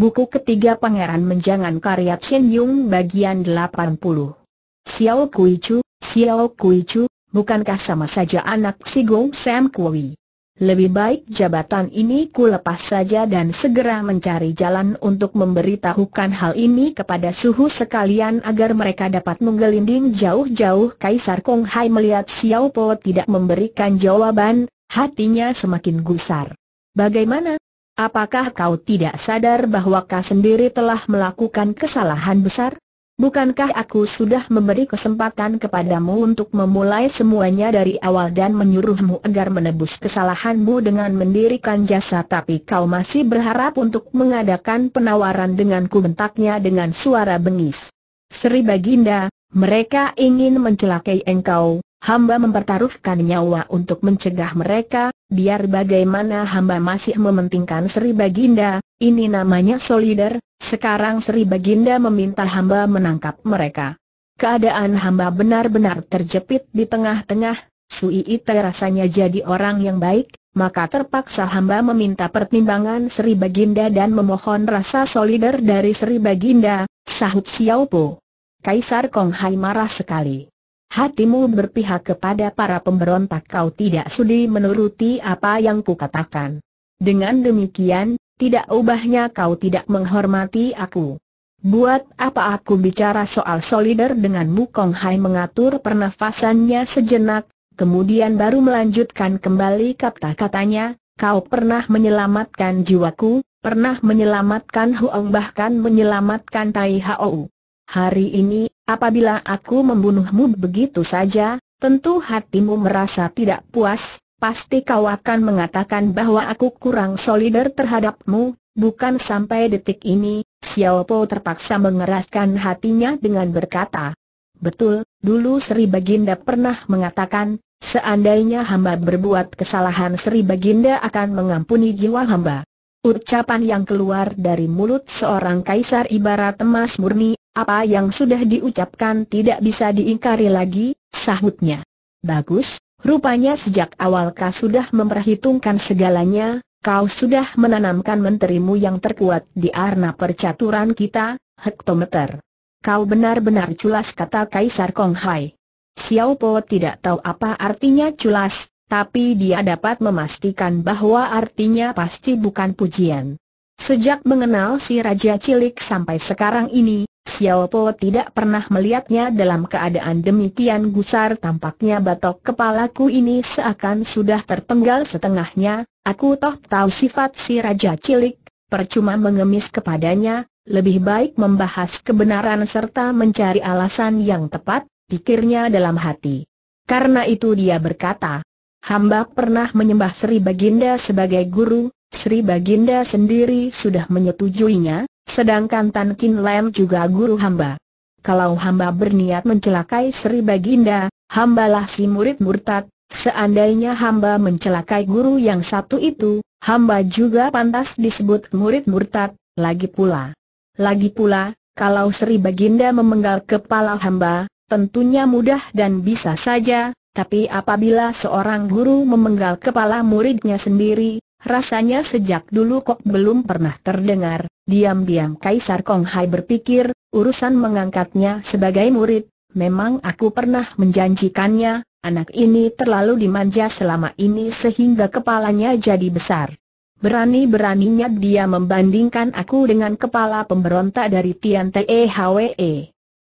Buku ketiga Pangeran Menjangan karya Chen Yung bagian 80. Xiao Kui Chu, Xiao Kui Chu, bukankah sama saja anak si Gong Sam Kui? Lebih baik jabatan ini ku lepas saja dan segera mencari jalan untuk memberitahukan hal ini kepada suhu sekalian agar mereka dapat menggelinding jauh-jauh Kaisar Kong Hai melihat Xiao Po tidak memberikan jawaban, hatinya semakin gusar. Bagaimana, Apakah kau tidak sadar bahwa kau sendiri telah melakukan kesalahan besar? Bukankah aku sudah memberi kesempatan kepadamu untuk memulai semuanya dari awal dan menyuruhmu agar menebus kesalahanmu dengan mendirikan jasa tapi kau masih berharap untuk mengadakan penawaran denganku bentaknya dengan suara bengis. Sri Baginda, mereka ingin mencelakai engkau, Hamba mempertaruhkan nyawa untuk mencegah mereka, biar bagaimana hamba masih mementingkan Sri Baginda, ini namanya solider, sekarang Sri Baginda meminta hamba menangkap mereka. Keadaan hamba benar-benar terjepit di tengah-tengah, Sui Ite rasanya jadi orang yang baik, maka terpaksa hamba meminta pertimbangan Sri Baginda dan memohon rasa solider dari Sri Baginda, sahut Xiao Po. Kaisar Kong Hai marah sekali. Hatimu berpihak kepada para pemberontak kau tidak sudi menuruti apa yang kukatakan. Dengan demikian, tidak ubahnya kau tidak menghormati aku. Buat apa aku bicara soal solider denganmu Kong Hai mengatur pernafasannya sejenak, kemudian baru melanjutkan kembali kata-katanya, kau pernah menyelamatkan jiwaku, pernah menyelamatkan Huong bahkan menyelamatkan Tai Hou. Hari ini, apabila aku membunuhmu begitu saja, tentu hatimu merasa tidak puas, pasti kau akan mengatakan bahwa aku kurang solider terhadapmu, bukan sampai detik ini, Xiao Po terpaksa mengeraskan hatinya dengan berkata, Betul, dulu Sri Baginda pernah mengatakan, seandainya hamba berbuat kesalahan Sri Baginda akan mengampuni jiwa hamba. Ucapan yang keluar dari mulut seorang kaisar ibarat emas murni, apa yang sudah diucapkan tidak bisa diingkari lagi, sahutnya. Bagus, rupanya sejak awal kau sudah memperhitungkan segalanya, kau sudah menanamkan menterimu yang terkuat di arna percaturan kita, hektometer. Kau benar-benar culas kata Kaisar Kong Hai. Xiao Po tidak tahu apa artinya culas, tapi dia dapat memastikan bahwa artinya pasti bukan pujian. Sejak mengenal si Raja Cilik sampai sekarang ini, Xiao Po tidak pernah melihatnya dalam keadaan demikian gusar tampaknya batok kepalaku ini seakan sudah terpenggal setengahnya, aku toh tahu sifat si Raja Cilik, percuma mengemis kepadanya, lebih baik membahas kebenaran serta mencari alasan yang tepat, pikirnya dalam hati. Karena itu dia berkata, Hamba pernah menyembah Sri Baginda sebagai guru, Sri Baginda sendiri sudah menyetujuinya, sedangkan Tan Kin Lam juga guru hamba. Kalau hamba berniat mencelakai Sri Baginda, hambalah si murid murtad, seandainya hamba mencelakai guru yang satu itu, hamba juga pantas disebut murid murtad, lagi pula. Lagi pula, kalau Sri Baginda memenggal kepala hamba, tentunya mudah dan bisa saja, tapi apabila seorang guru memenggal kepala muridnya sendiri, rasanya sejak dulu kok belum pernah terdengar. Diam-diam Kaisar Kong Hai berpikir, urusan mengangkatnya sebagai murid, memang aku pernah menjanjikannya, anak ini terlalu dimanja selama ini sehingga kepalanya jadi besar. Berani-beraninya dia membandingkan aku dengan kepala pemberontak dari Tian Te Hwe.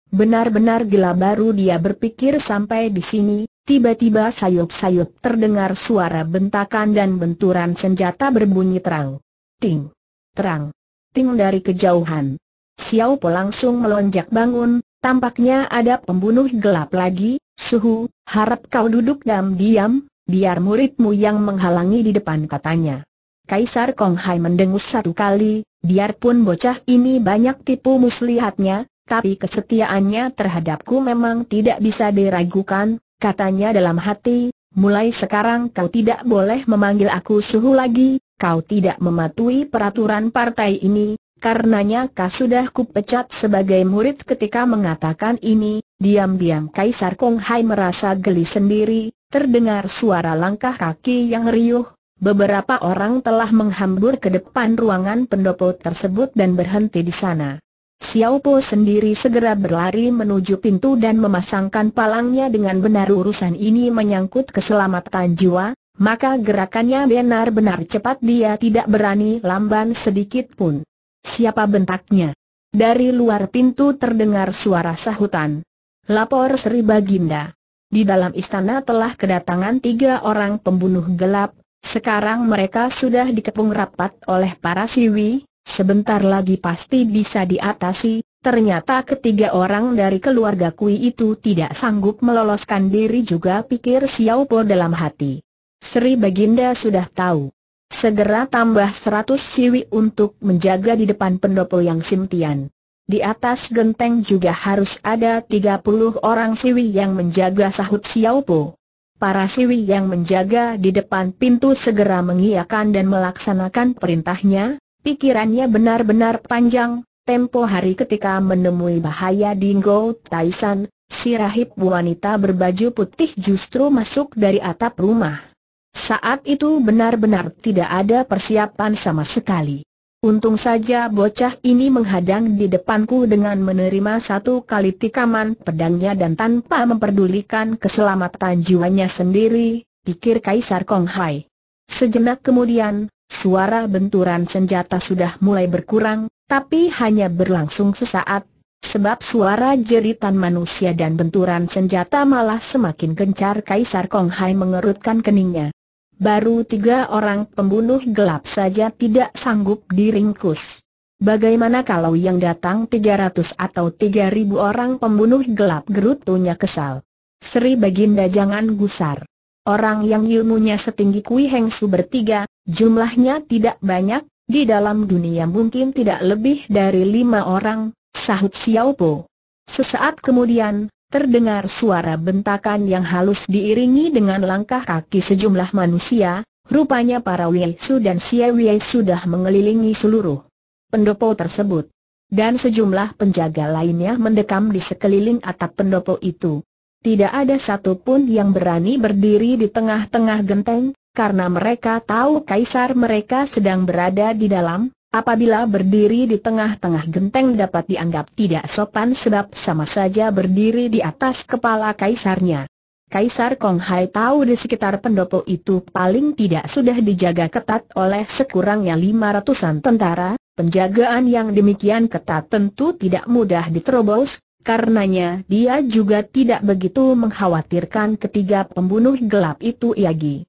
Benar-benar gila baru dia berpikir sampai di sini, Tiba-tiba sayup-sayup terdengar suara bentakan dan benturan senjata berbunyi terang. Ting! Terang! Ting dari kejauhan. Xiao Po langsung melonjak bangun, tampaknya ada pembunuh gelap lagi, suhu, harap kau duduk diam-diam, biar muridmu yang menghalangi di depan katanya. Kaisar Kong Hai mendengus satu kali, biarpun bocah ini banyak tipu muslihatnya, tapi kesetiaannya terhadapku memang tidak bisa diragukan, katanya dalam hati, mulai sekarang kau tidak boleh memanggil aku suhu lagi, kau tidak mematuhi peraturan partai ini, karenanya kau sudah kupecat sebagai murid ketika mengatakan ini, diam-diam Kaisar Kong Hai merasa geli sendiri, terdengar suara langkah kaki yang riuh, beberapa orang telah menghambur ke depan ruangan pendopo tersebut dan berhenti di sana. Xiao Po sendiri segera berlari menuju pintu dan memasangkan palangnya dengan benar urusan ini menyangkut keselamatan jiwa, maka gerakannya benar-benar cepat dia tidak berani lamban sedikit pun. Siapa bentaknya? Dari luar pintu terdengar suara sahutan. Lapor Sri Baginda. Di dalam istana telah kedatangan tiga orang pembunuh gelap, sekarang mereka sudah dikepung rapat oleh para siwi, Sebentar lagi pasti bisa diatasi, ternyata ketiga orang dari keluarga Kui itu tidak sanggup meloloskan diri juga pikir Xiao Po dalam hati. Sri Baginda sudah tahu. Segera tambah seratus siwi untuk menjaga di depan pendopo yang simtian. Di atas genteng juga harus ada tiga puluh orang siwi yang menjaga sahut Xiao Po. Para siwi yang menjaga di depan pintu segera mengiakan dan melaksanakan perintahnya, Pikirannya benar-benar panjang, tempo hari ketika menemui bahaya Dingo Taisan, si rahib wanita berbaju putih justru masuk dari atap rumah. Saat itu benar-benar tidak ada persiapan sama sekali. Untung saja bocah ini menghadang di depanku dengan menerima satu kali tikaman pedangnya dan tanpa memperdulikan keselamatan jiwanya sendiri, pikir Kaisar Kong Hai. Sejenak kemudian, Suara benturan senjata sudah mulai berkurang, tapi hanya berlangsung sesaat, sebab suara jeritan manusia dan benturan senjata malah semakin gencar Kaisar Kong Hai mengerutkan keningnya. Baru tiga orang pembunuh gelap saja tidak sanggup diringkus. Bagaimana kalau yang datang 300 atau 3000 orang pembunuh gelap gerutunya kesal. Sri Baginda jangan gusar. Orang yang ilmunya setinggi Kui Heng Su bertiga, jumlahnya tidak banyak, di dalam dunia mungkin tidak lebih dari lima orang, sahut Xiao Po. Sesaat kemudian, terdengar suara bentakan yang halus diiringi dengan langkah kaki sejumlah manusia, rupanya para Wei Su dan Xie Wei sudah mengelilingi seluruh pendopo tersebut. Dan sejumlah penjaga lainnya mendekam di sekeliling atap pendopo itu tidak ada satupun yang berani berdiri di tengah-tengah genteng, karena mereka tahu kaisar mereka sedang berada di dalam, apabila berdiri di tengah-tengah genteng dapat dianggap tidak sopan sebab sama saja berdiri di atas kepala kaisarnya. Kaisar Kong Hai tahu di sekitar pendopo itu paling tidak sudah dijaga ketat oleh sekurangnya lima ratusan tentara, penjagaan yang demikian ketat tentu tidak mudah diterobos, Karenanya dia juga tidak begitu mengkhawatirkan ketiga pembunuh gelap itu Yagi.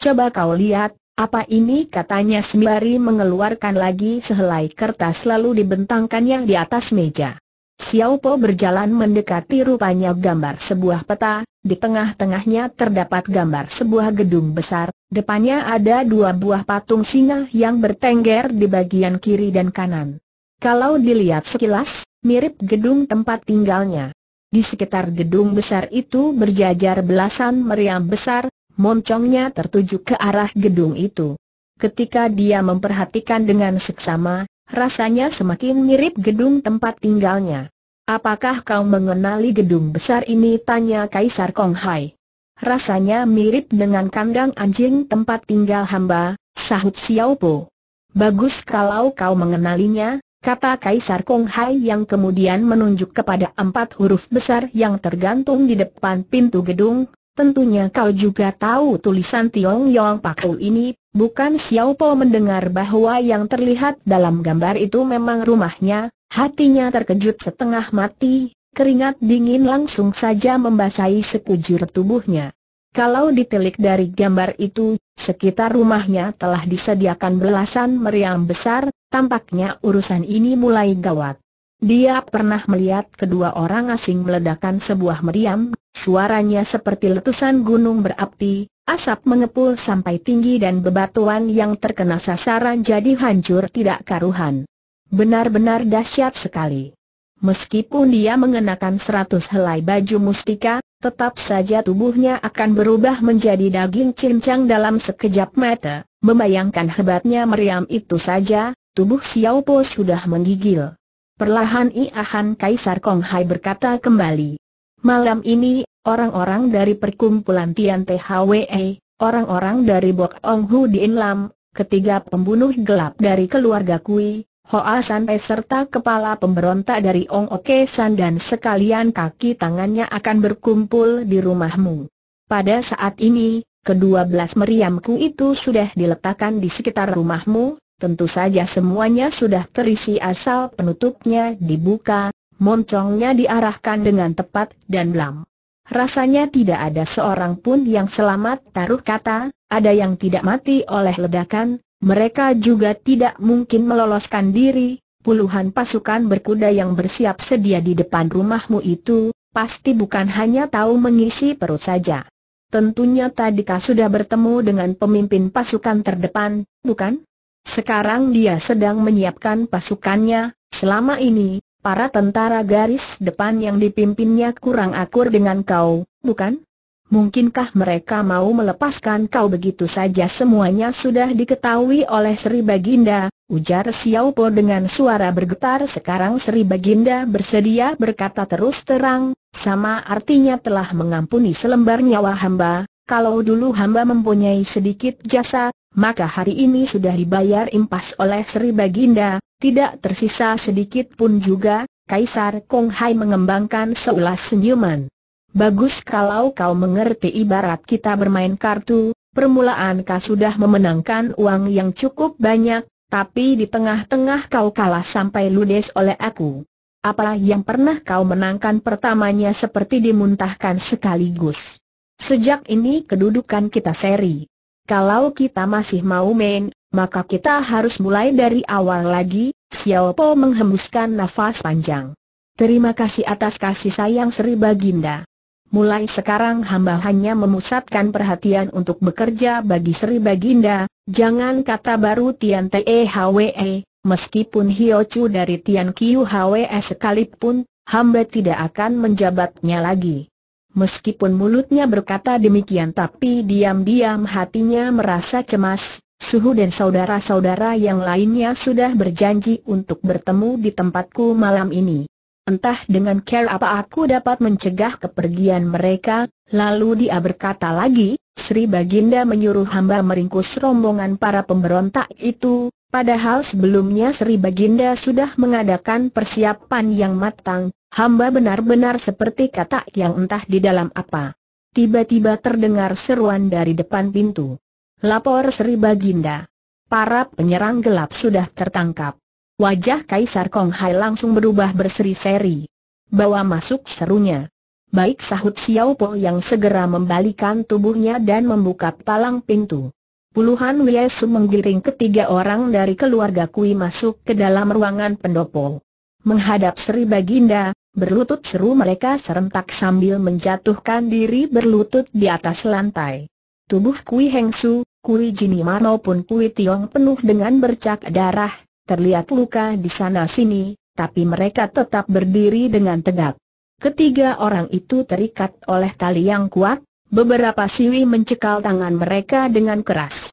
Coba kau lihat, apa ini katanya sembari mengeluarkan lagi sehelai kertas lalu dibentangkannya di atas meja. Xiao Po berjalan mendekati rupanya gambar sebuah peta, di tengah-tengahnya terdapat gambar sebuah gedung besar, depannya ada dua buah patung singa yang bertengger di bagian kiri dan kanan. Kalau dilihat sekilas, mirip gedung tempat tinggalnya. Di sekitar gedung besar itu berjajar belasan meriam besar, moncongnya tertuju ke arah gedung itu. Ketika dia memperhatikan dengan seksama, rasanya semakin mirip gedung tempat tinggalnya. Apakah kau mengenali gedung besar ini? Tanya Kaisar Kong Hai. Rasanya mirip dengan kandang anjing tempat tinggal hamba, sahut Xiao Po. Bagus kalau kau mengenalinya, kata Kaisar Kong Hai yang kemudian menunjuk kepada empat huruf besar yang tergantung di depan pintu gedung, tentunya kau juga tahu tulisan Tiong Yong Pakul ini, bukan Xiao Po mendengar bahwa yang terlihat dalam gambar itu memang rumahnya, hatinya terkejut setengah mati, keringat dingin langsung saja membasahi sekujur tubuhnya. Kalau ditelik dari gambar itu, sekitar rumahnya telah disediakan belasan meriam besar, Tampaknya urusan ini mulai gawat. Dia pernah melihat kedua orang asing meledakkan sebuah meriam, suaranya seperti letusan gunung berapi, asap mengepul sampai tinggi dan bebatuan yang terkena sasaran jadi hancur tidak karuhan. Benar-benar dahsyat sekali. Meskipun dia mengenakan seratus helai baju mustika, tetap saja tubuhnya akan berubah menjadi daging cincang dalam sekejap mata. Membayangkan hebatnya meriam itu saja, tubuh Xiao Po sudah menggigil. Perlahan Iahan Kaisar Kong Hai berkata kembali. Malam ini, orang-orang dari perkumpulan Tian THWE, orang-orang dari Bok Ong Hu di Inlam, ketiga pembunuh gelap dari keluarga Kui, Hoa Sanpai serta kepala pemberontak dari Ong Oke San dan sekalian kaki tangannya akan berkumpul di rumahmu. Pada saat ini, kedua belas meriamku itu sudah diletakkan di sekitar rumahmu, Tentu saja semuanya sudah terisi asal penutupnya dibuka, moncongnya diarahkan dengan tepat dan lam. Rasanya tidak ada seorang pun yang selamat taruh kata, ada yang tidak mati oleh ledakan, mereka juga tidak mungkin meloloskan diri, puluhan pasukan berkuda yang bersiap sedia di depan rumahmu itu, pasti bukan hanya tahu mengisi perut saja. Tentunya tadika sudah bertemu dengan pemimpin pasukan terdepan, bukan? Sekarang dia sedang menyiapkan pasukannya, selama ini, para tentara garis depan yang dipimpinnya kurang akur dengan kau, bukan? Mungkinkah mereka mau melepaskan kau begitu saja semuanya sudah diketahui oleh Sri Baginda, ujar Xiao Po dengan suara bergetar sekarang Sri Baginda bersedia berkata terus terang, sama artinya telah mengampuni selembar nyawa hamba, kalau dulu hamba mempunyai sedikit jasa, maka hari ini sudah dibayar impas oleh Sri Baginda, tidak tersisa sedikit pun juga, Kaisar Kong Hai mengembangkan seulas senyuman. Bagus kalau kau mengerti ibarat kita bermain kartu, permulaan kau sudah memenangkan uang yang cukup banyak, tapi di tengah-tengah kau kalah sampai ludes oleh aku. Apalah yang pernah kau menangkan pertamanya seperti dimuntahkan sekaligus. Sejak ini kedudukan kita seri. Kalau kita masih mau main, maka kita harus mulai dari awal lagi, Xiao Po menghembuskan nafas panjang. Terima kasih atas kasih sayang Sri Baginda. Mulai sekarang hamba hanya memusatkan perhatian untuk bekerja bagi Sri Baginda, jangan kata baru Tian Te Hwe, meskipun Hio Chu dari Tian Kiu Hwe sekalipun, hamba tidak akan menjabatnya lagi. Meskipun mulutnya berkata demikian tapi diam-diam hatinya merasa cemas, Suhu dan saudara-saudara yang lainnya sudah berjanji untuk bertemu di tempatku malam ini. Entah dengan care apa aku dapat mencegah kepergian mereka, lalu dia berkata lagi, Sri Baginda menyuruh hamba meringkus rombongan para pemberontak itu, Padahal sebelumnya Sri Baginda sudah mengadakan persiapan yang matang, hamba benar-benar seperti katak yang entah di dalam apa. Tiba-tiba terdengar seruan dari depan pintu. Lapor Sri Baginda. Para penyerang gelap sudah tertangkap. Wajah Kaisar Kong Hai langsung berubah berseri-seri. Bawa masuk serunya. Baik sahut Xiao Po yang segera membalikan tubuhnya dan membuka palang pintu. Puluhan Wiesu menggiring ketiga orang dari keluarga Kui masuk ke dalam ruangan pendopo. Menghadap Sri Baginda, berlutut seru mereka serentak sambil menjatuhkan diri berlutut di atas lantai. Tubuh Kui Hengsu, Kui Jinima maupun Kui Tiong penuh dengan bercak darah, terlihat luka di sana-sini, tapi mereka tetap berdiri dengan tegak. Ketiga orang itu terikat oleh tali yang kuat, Beberapa siwi mencekal tangan mereka dengan keras.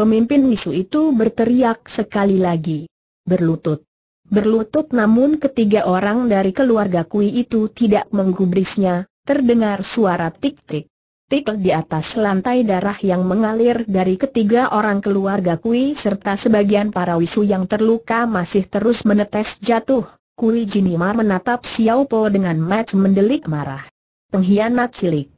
Pemimpin Wisu itu berteriak sekali lagi. Berlutut. Berlutut namun ketiga orang dari keluarga Kui itu tidak menggubrisnya, terdengar suara tik-tik. Tik di atas lantai darah yang mengalir dari ketiga orang keluarga Kui serta sebagian para Wisu yang terluka masih terus menetes jatuh. Kui Jinima menatap Xiao Po dengan mata mendelik marah. Pengkhianat cilik.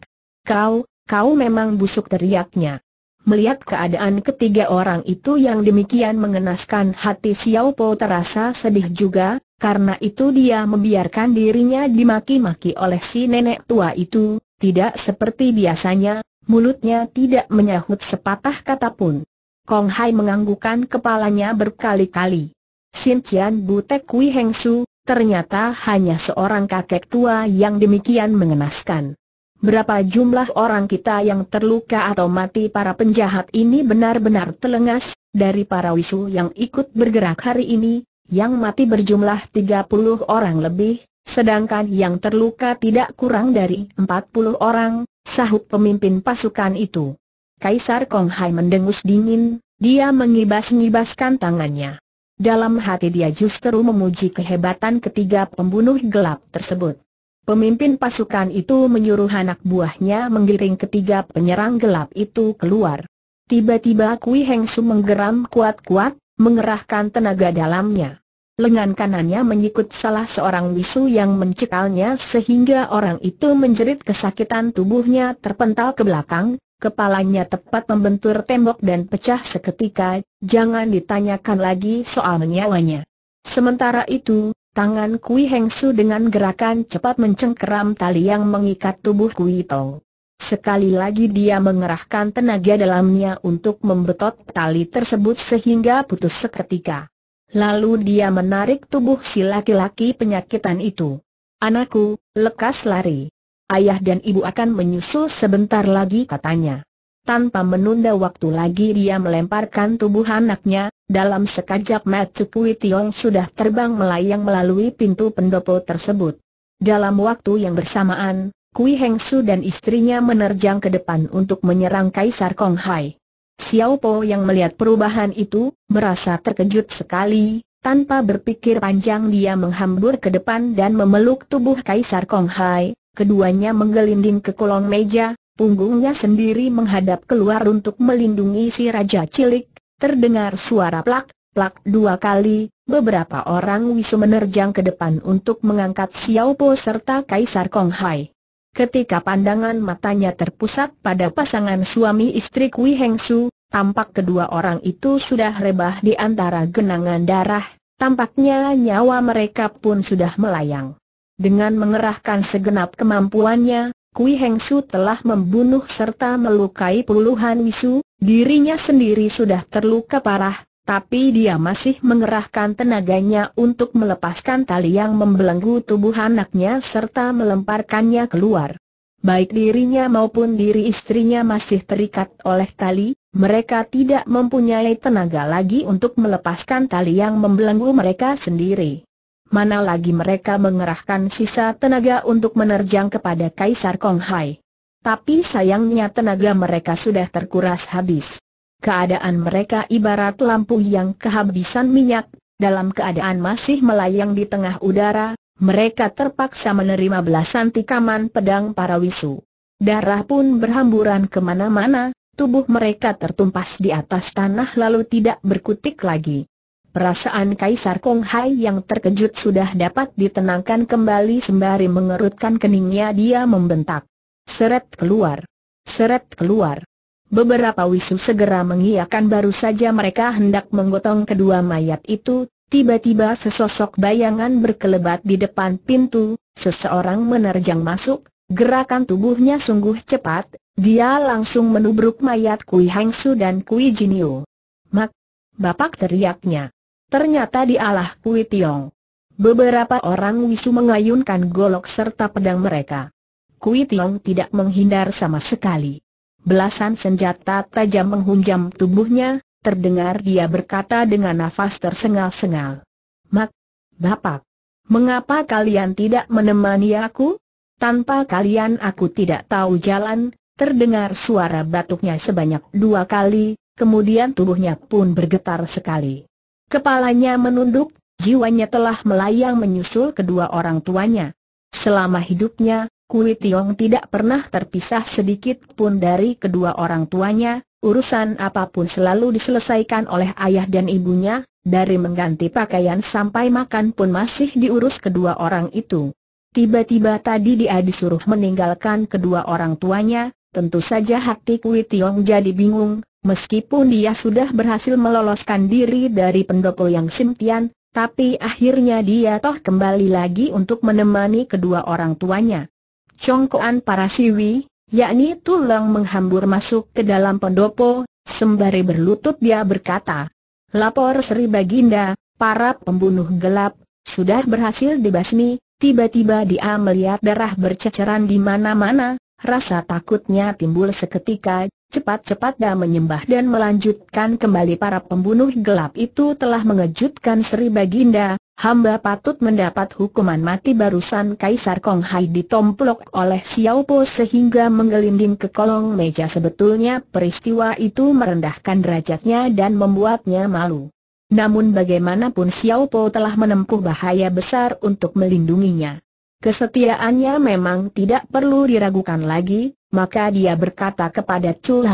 Kau, kau memang busuk teriaknya. Melihat keadaan ketiga orang itu yang demikian mengenaskan hati Xiao Po terasa sedih juga, karena itu dia membiarkan dirinya dimaki-maki oleh si nenek tua itu, tidak seperti biasanya, mulutnya tidak menyahut sepatah kata pun. Kong Hai menganggukkan kepalanya berkali-kali. Sin Qian Butek Kui Heng Su, ternyata hanya seorang kakek tua yang demikian mengenaskan. Berapa jumlah orang kita yang terluka atau mati para penjahat ini benar-benar telengas, dari para wisu yang ikut bergerak hari ini, yang mati berjumlah 30 orang lebih, sedangkan yang terluka tidak kurang dari 40 orang, sahut pemimpin pasukan itu. Kaisar Kong Hai mendengus dingin, dia mengibas-ngibaskan tangannya. Dalam hati dia justru memuji kehebatan ketiga pembunuh gelap tersebut. Pemimpin pasukan itu menyuruh anak buahnya menggiring ketiga penyerang gelap itu keluar. Tiba-tiba Kui Heng Su menggeram kuat-kuat, mengerahkan tenaga dalamnya. Lengan kanannya menyikut salah seorang wisu yang mencekalnya sehingga orang itu menjerit kesakitan tubuhnya terpental ke belakang, kepalanya tepat membentur tembok dan pecah seketika, jangan ditanyakan lagi soal nyawanya. Sementara itu, Tangan Kui Hengsu dengan gerakan cepat mencengkeram tali yang mengikat tubuh Kui Tong. Sekali lagi dia mengerahkan tenaga dalamnya untuk membetot tali tersebut sehingga putus seketika. Lalu dia menarik tubuh si laki-laki penyakitan itu. Anakku, lekas lari. Ayah dan ibu akan menyusul sebentar lagi katanya. Tanpa menunda waktu lagi dia melemparkan tubuh anaknya, dalam sekajap Matsu Pui Tiong sudah terbang melayang melalui pintu pendopo tersebut. Dalam waktu yang bersamaan, Kui Heng Su dan istrinya menerjang ke depan untuk menyerang Kaisar Kong Hai. Xiao Po yang melihat perubahan itu, merasa terkejut sekali, tanpa berpikir panjang dia menghambur ke depan dan memeluk tubuh Kaisar Kong Hai, keduanya menggelinding ke kolong meja, punggungnya sendiri menghadap keluar untuk melindungi si raja cilik, terdengar suara plak, plak dua kali, beberapa orang wisu menerjang ke depan untuk mengangkat Xiao Po serta Kaisar Kong Hai. Ketika pandangan matanya terpusat pada pasangan suami istri Kui Heng Su, tampak kedua orang itu sudah rebah di antara genangan darah, tampaknya nyawa mereka pun sudah melayang. Dengan mengerahkan segenap kemampuannya, Kui Heng Su telah membunuh serta melukai puluhan wisu, dirinya sendiri sudah terluka parah, tapi dia masih mengerahkan tenaganya untuk melepaskan tali yang membelenggu tubuh anaknya serta melemparkannya keluar. Baik dirinya maupun diri istrinya masih terikat oleh tali, mereka tidak mempunyai tenaga lagi untuk melepaskan tali yang membelenggu mereka sendiri mana lagi mereka mengerahkan sisa tenaga untuk menerjang kepada Kaisar Konghai. Tapi sayangnya tenaga mereka sudah terkuras habis. Keadaan mereka ibarat lampu yang kehabisan minyak, dalam keadaan masih melayang di tengah udara, mereka terpaksa menerima belasan tikaman pedang para wisu. Darah pun berhamburan kemana-mana, tubuh mereka tertumpas di atas tanah lalu tidak berkutik lagi. Perasaan Kaisar Kong Hai yang terkejut sudah dapat ditenangkan kembali sembari mengerutkan keningnya dia membentak. Seret keluar. Seret keluar. Beberapa wisu segera mengiakan baru saja mereka hendak menggotong kedua mayat itu, tiba-tiba sesosok bayangan berkelebat di depan pintu, seseorang menerjang masuk, gerakan tubuhnya sungguh cepat, dia langsung menubruk mayat Kui Hangsu dan Kui Jinio. Mak, bapak teriaknya. Ternyata dialah Kui Tiong. Beberapa orang wisu mengayunkan golok serta pedang mereka. Kui Tiong tidak menghindar sama sekali. Belasan senjata tajam menghunjam tubuhnya, terdengar dia berkata dengan nafas tersengal-sengal. Mak, Bapak, mengapa kalian tidak menemani aku? Tanpa kalian aku tidak tahu jalan, terdengar suara batuknya sebanyak dua kali, kemudian tubuhnya pun bergetar sekali. Kepalanya menunduk, jiwanya telah melayang menyusul kedua orang tuanya. Selama hidupnya, Kui Tiong tidak pernah terpisah sedikit pun dari kedua orang tuanya, urusan apapun selalu diselesaikan oleh ayah dan ibunya, dari mengganti pakaian sampai makan pun masih diurus kedua orang itu. Tiba-tiba tadi dia disuruh meninggalkan kedua orang tuanya, tentu saja hati Kui Tiong jadi bingung, Meskipun dia sudah berhasil meloloskan diri dari pendopo yang Simtian, tapi akhirnya dia toh kembali lagi untuk menemani kedua orang tuanya. Congkoan para siwi, yakni tulang menghambur masuk ke dalam pendopo, sembari berlutut dia berkata, Lapor Sri Baginda, para pembunuh gelap, sudah berhasil dibasmi, tiba-tiba dia melihat darah berceceran di mana-mana, rasa takutnya timbul seketika, Cepat-cepat dia menyembah dan melanjutkan kembali para pembunuh gelap itu telah mengejutkan Sri Baginda, hamba patut mendapat hukuman mati barusan Kaisar Kong Hai ditomplok oleh Xiao Po sehingga menggelinding ke kolong meja sebetulnya peristiwa itu merendahkan derajatnya dan membuatnya malu. Namun bagaimanapun Xiao Po telah menempuh bahaya besar untuk melindunginya. Kesetiaannya memang tidak perlu diragukan lagi, maka dia berkata kepada Chu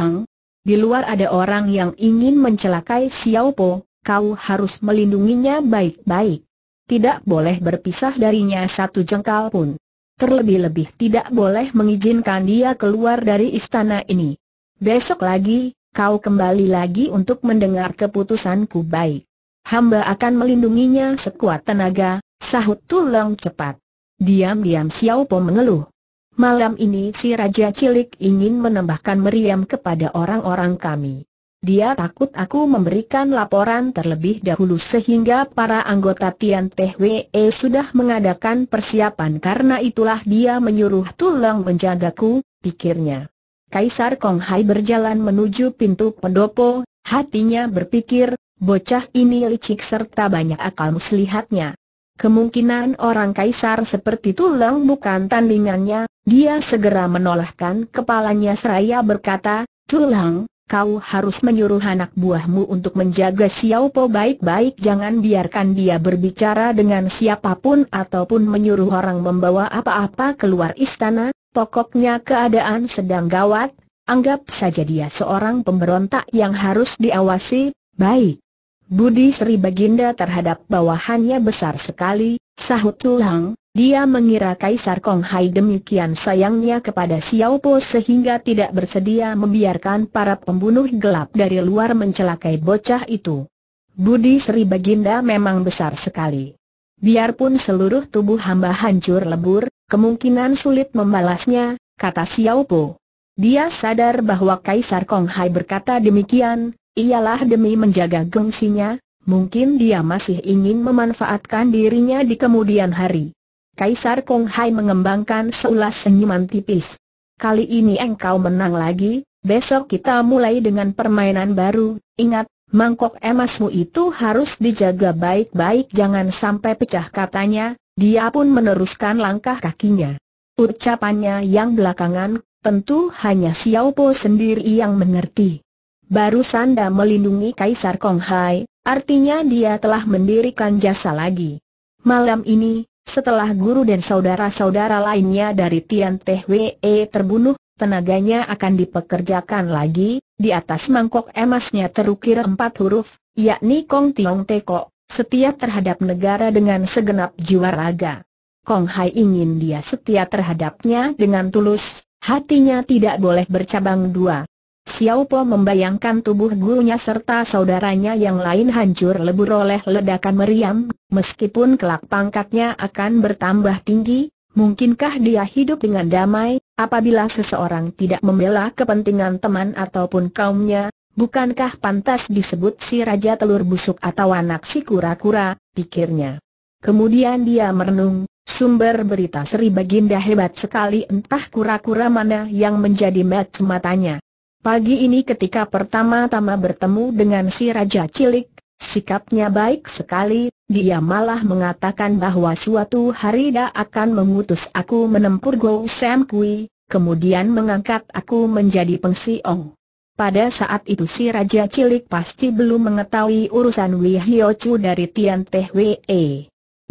di luar ada orang yang ingin mencelakai Xiao Po, kau harus melindunginya baik-baik. Tidak boleh berpisah darinya satu jengkal pun. Terlebih-lebih tidak boleh mengizinkan dia keluar dari istana ini. Besok lagi, kau kembali lagi untuk mendengar keputusanku baik. Hamba akan melindunginya sekuat tenaga, sahut tulang cepat. Diam-diam Xiao Po mengeluh. Malam ini si Raja Cilik ingin menambahkan meriam kepada orang-orang kami. Dia takut aku memberikan laporan terlebih dahulu sehingga para anggota Tian TWE sudah mengadakan persiapan karena itulah dia menyuruh tulang menjagaku, pikirnya. Kaisar Kong Hai berjalan menuju pintu pendopo, hatinya berpikir, bocah ini licik serta banyak akal muslihatnya. Kemungkinan orang kaisar seperti tulang bukan tandingannya, dia segera menolakkan kepalanya seraya berkata, Tulang, kau harus menyuruh anak buahmu untuk menjaga Xiao Po baik-baik jangan biarkan dia berbicara dengan siapapun ataupun menyuruh orang membawa apa-apa keluar istana, pokoknya keadaan sedang gawat, anggap saja dia seorang pemberontak yang harus diawasi, baik. Budi Sri Baginda terhadap bawahannya besar sekali, sahut Tulang, dia mengira Kaisar Kong Hai demikian sayangnya kepada Xiao Po sehingga tidak bersedia membiarkan para pembunuh gelap dari luar mencelakai bocah itu. Budi Sri Baginda memang besar sekali. Biarpun seluruh tubuh hamba hancur lebur, kemungkinan sulit membalasnya, kata Xiao Po. Dia sadar bahwa Kaisar Kong Hai berkata demikian, ialah demi menjaga gengsinya, mungkin dia masih ingin memanfaatkan dirinya di kemudian hari. Kaisar Kong Hai mengembangkan seulas senyuman tipis. Kali ini engkau menang lagi, besok kita mulai dengan permainan baru, ingat, mangkok emasmu itu harus dijaga baik-baik jangan sampai pecah katanya, dia pun meneruskan langkah kakinya. Ucapannya yang belakangan, tentu hanya Xiao Po sendiri yang mengerti. Baru Sanda melindungi Kaisar Kong Hai, artinya dia telah mendirikan jasa lagi. Malam ini, setelah guru dan saudara-saudara lainnya dari Tian Tehwe terbunuh, tenaganya akan dipekerjakan lagi, di atas mangkok emasnya terukir empat huruf, yakni Kong Tiong Teko, setia terhadap negara dengan segenap jiwa raga. Kong Hai ingin dia setia terhadapnya dengan tulus, hatinya tidak boleh bercabang dua, Xiao Po membayangkan tubuh gurunya serta saudaranya yang lain hancur lebur oleh ledakan meriam, meskipun kelak pangkatnya akan bertambah tinggi, mungkinkah dia hidup dengan damai, apabila seseorang tidak membela kepentingan teman ataupun kaumnya, bukankah pantas disebut si Raja Telur Busuk atau anak si kura-kura, pikirnya. Kemudian dia merenung, Sumber berita Sri Baginda hebat sekali entah kura-kura mana yang menjadi mat matanya. Pagi ini ketika pertama-tama bertemu dengan si Raja Cilik, sikapnya baik sekali, dia malah mengatakan bahwa suatu hari dia akan mengutus aku menempur Go Sam Kui, kemudian mengangkat aku menjadi pengsiong. Pada saat itu si Raja Cilik pasti belum mengetahui urusan Wei Hiochu dari Tian Teh Wei.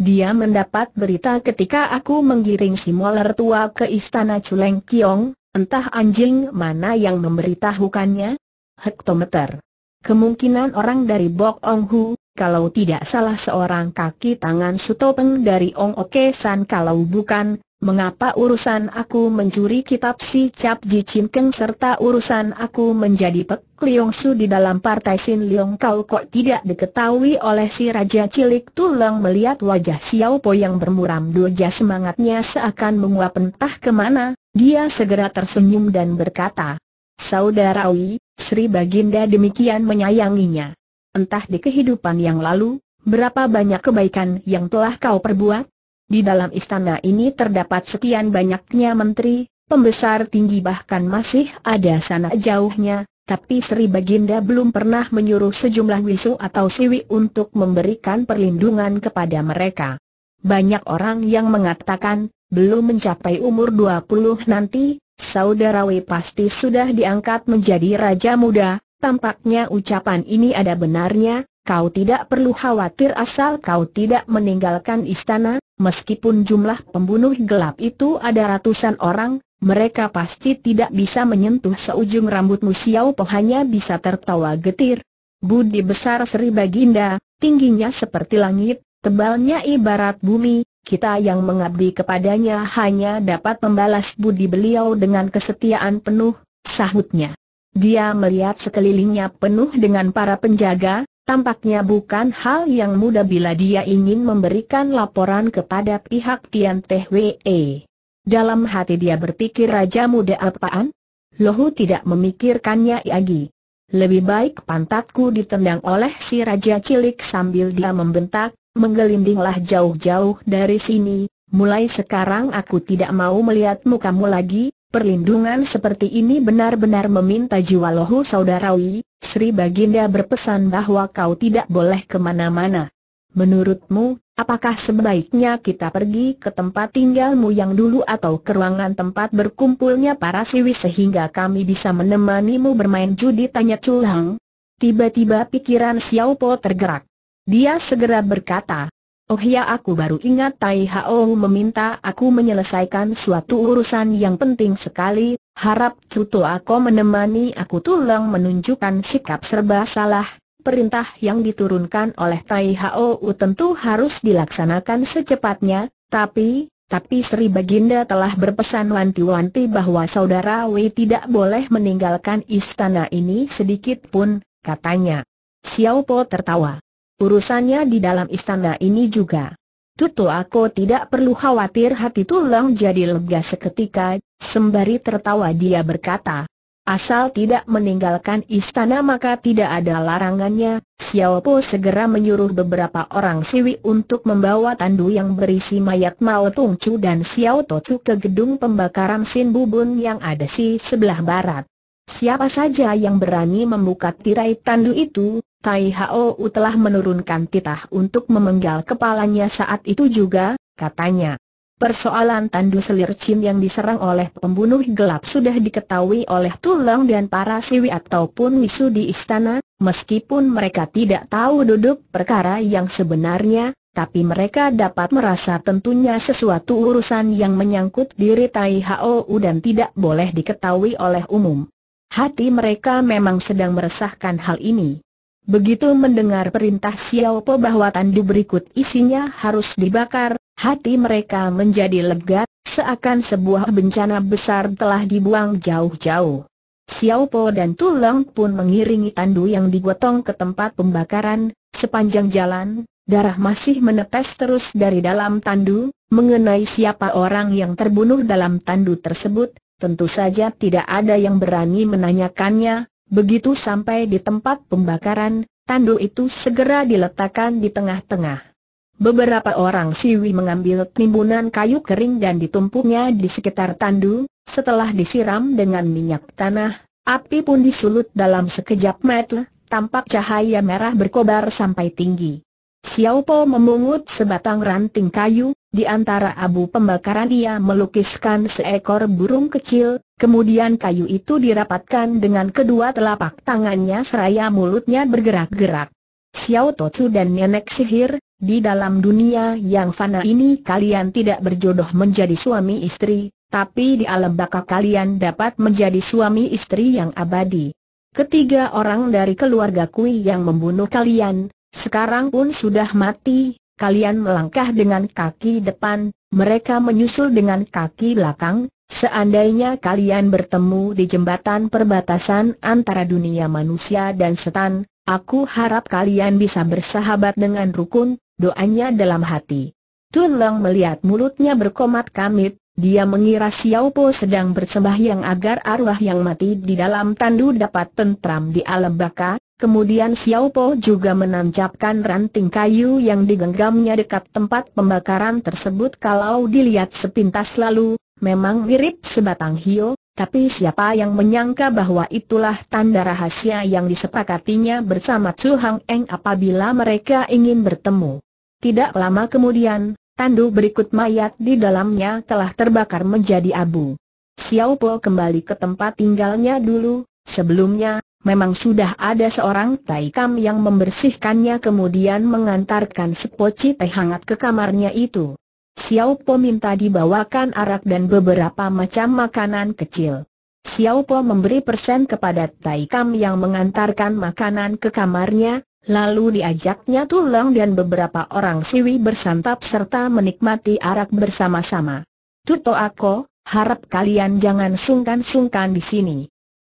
Dia mendapat berita ketika aku menggiring si Moler tua ke istana Culeng Kiong, Entah anjing mana yang memberitahukannya? Hektometer. Kemungkinan orang dari Bok Ong Hu, kalau tidak salah seorang kaki tangan Sutopeng dari Ong Oke San kalau bukan, Mengapa urusan aku mencuri kitab si Cap Ji Chin Keng serta urusan aku menjadi Pek Liong Su di dalam partai Sin Liong Kau kok tidak diketahui oleh si Raja Cilik Tulang melihat wajah Xiao Po yang bermuram doja semangatnya seakan menguap entah kemana, dia segera tersenyum dan berkata, Saudara Wi, Sri Baginda demikian menyayanginya. Entah di kehidupan yang lalu, berapa banyak kebaikan yang telah kau perbuat, di dalam istana ini terdapat sekian banyaknya menteri, pembesar tinggi bahkan masih ada sana jauhnya, tapi Sri Baginda belum pernah menyuruh sejumlah wisu atau siwi untuk memberikan perlindungan kepada mereka. Banyak orang yang mengatakan, belum mencapai umur 20 nanti, saudara Wei pasti sudah diangkat menjadi raja muda, tampaknya ucapan ini ada benarnya, kau tidak perlu khawatir asal kau tidak meninggalkan istana, meskipun jumlah pembunuh gelap itu ada ratusan orang, mereka pasti tidak bisa menyentuh seujung rambutmu Xiao Po hanya bisa tertawa getir. Budi besar Sri Baginda, tingginya seperti langit, tebalnya ibarat bumi, kita yang mengabdi kepadanya hanya dapat membalas budi beliau dengan kesetiaan penuh, sahutnya. Dia melihat sekelilingnya penuh dengan para penjaga, Tampaknya bukan hal yang mudah bila dia ingin memberikan laporan kepada pihak Tian Teh Wee. Dalam hati dia berpikir Raja Muda apaan? Lohu tidak memikirkannya lagi. Lebih baik pantatku ditendang oleh si Raja Cilik sambil dia membentak, menggelindinglah jauh-jauh dari sini, mulai sekarang aku tidak mau melihat mukamu lagi, perlindungan seperti ini benar-benar meminta jiwa Lohu saudarawi, Sri Baginda berpesan bahwa kau tidak boleh kemana-mana. Menurutmu, apakah sebaiknya kita pergi ke tempat tinggalmu yang dulu atau ke ruangan tempat berkumpulnya para siwi sehingga kami bisa menemanimu bermain judi? Tanya Chulhang. Tiba-tiba pikiran Xiao Po tergerak. Dia segera berkata, Oh ya aku baru ingat Tai Hao meminta aku menyelesaikan suatu urusan yang penting sekali, harap Cuto aku menemani aku tulang menunjukkan sikap serba salah, perintah yang diturunkan oleh Tai Hao tentu harus dilaksanakan secepatnya, tapi, tapi Sri Baginda telah berpesan wanti-wanti bahwa saudara Wei tidak boleh meninggalkan istana ini sedikit pun, katanya. Xiao Po tertawa urusannya di dalam istana ini juga. Tutu aku tidak perlu khawatir hati tulang jadi lega seketika, sembari tertawa dia berkata. Asal tidak meninggalkan istana maka tidak ada larangannya, Xiao Po segera menyuruh beberapa orang siwi untuk membawa tandu yang berisi mayat Mao Tung Chu dan Xiao To Chu ke gedung pembakaran Sin Bubun yang ada di si sebelah barat. Siapa saja yang berani membuka tirai tandu itu, Tai Hao U telah menurunkan titah untuk memenggal kepalanya saat itu juga, katanya. Persoalan tandu selir Chin yang diserang oleh pembunuh gelap sudah diketahui oleh Tulang dan para siwi ataupun wisu di istana, meskipun mereka tidak tahu duduk perkara yang sebenarnya, tapi mereka dapat merasa tentunya sesuatu urusan yang menyangkut diri Tai Hao U dan tidak boleh diketahui oleh umum. Hati mereka memang sedang meresahkan hal ini. Begitu mendengar perintah Xiao Po bahwa tandu berikut isinya harus dibakar, hati mereka menjadi lega, seakan sebuah bencana besar telah dibuang jauh-jauh. Xiao Po dan Tulang pun mengiringi tandu yang digotong ke tempat pembakaran, sepanjang jalan, darah masih menetes terus dari dalam tandu, mengenai siapa orang yang terbunuh dalam tandu tersebut, tentu saja tidak ada yang berani menanyakannya, Begitu sampai di tempat pembakaran, tandu itu segera diletakkan di tengah-tengah. Beberapa orang siwi mengambil timbunan kayu kering dan ditumpuknya di sekitar tandu, setelah disiram dengan minyak tanah, api pun disulut dalam sekejap mata, tampak cahaya merah berkobar sampai tinggi. Xiao Po memungut sebatang ranting kayu, di antara abu pembakaran ia melukiskan seekor burung kecil, kemudian kayu itu dirapatkan dengan kedua telapak tangannya seraya mulutnya bergerak-gerak. Xiao Tocu dan Nenek Sihir, di dalam dunia yang fana ini kalian tidak berjodoh menjadi suami istri, tapi di alam baka kalian dapat menjadi suami istri yang abadi. Ketiga orang dari keluarga Kui yang membunuh kalian, sekarang pun sudah mati, kalian melangkah dengan kaki depan, mereka menyusul dengan kaki belakang, seandainya kalian bertemu di jembatan perbatasan antara dunia manusia dan setan, aku harap kalian bisa bersahabat dengan rukun, doanya dalam hati. Tun Leng melihat mulutnya berkomat kamit, dia mengira Xiao Po sedang bersembahyang agar arwah yang mati di dalam tandu dapat tentram di alam baka, Kemudian Xiao Po juga menancapkan ranting kayu yang digenggamnya dekat tempat pembakaran tersebut kalau dilihat sepintas lalu, memang mirip sebatang hio, tapi siapa yang menyangka bahwa itulah tanda rahasia yang disepakatinya bersama Chu Hang Eng apabila mereka ingin bertemu. Tidak lama kemudian, tandu berikut mayat di dalamnya telah terbakar menjadi abu. Xiao Po kembali ke tempat tinggalnya dulu, sebelumnya memang sudah ada seorang taikam yang membersihkannya kemudian mengantarkan sepoci teh hangat ke kamarnya itu. Xiao Po minta dibawakan arak dan beberapa macam makanan kecil. Xiao Po memberi persen kepada taikam yang mengantarkan makanan ke kamarnya, Lalu diajaknya tulang dan beberapa orang siwi bersantap serta menikmati arak bersama-sama. Tuto Ako, harap kalian jangan sungkan-sungkan di sini.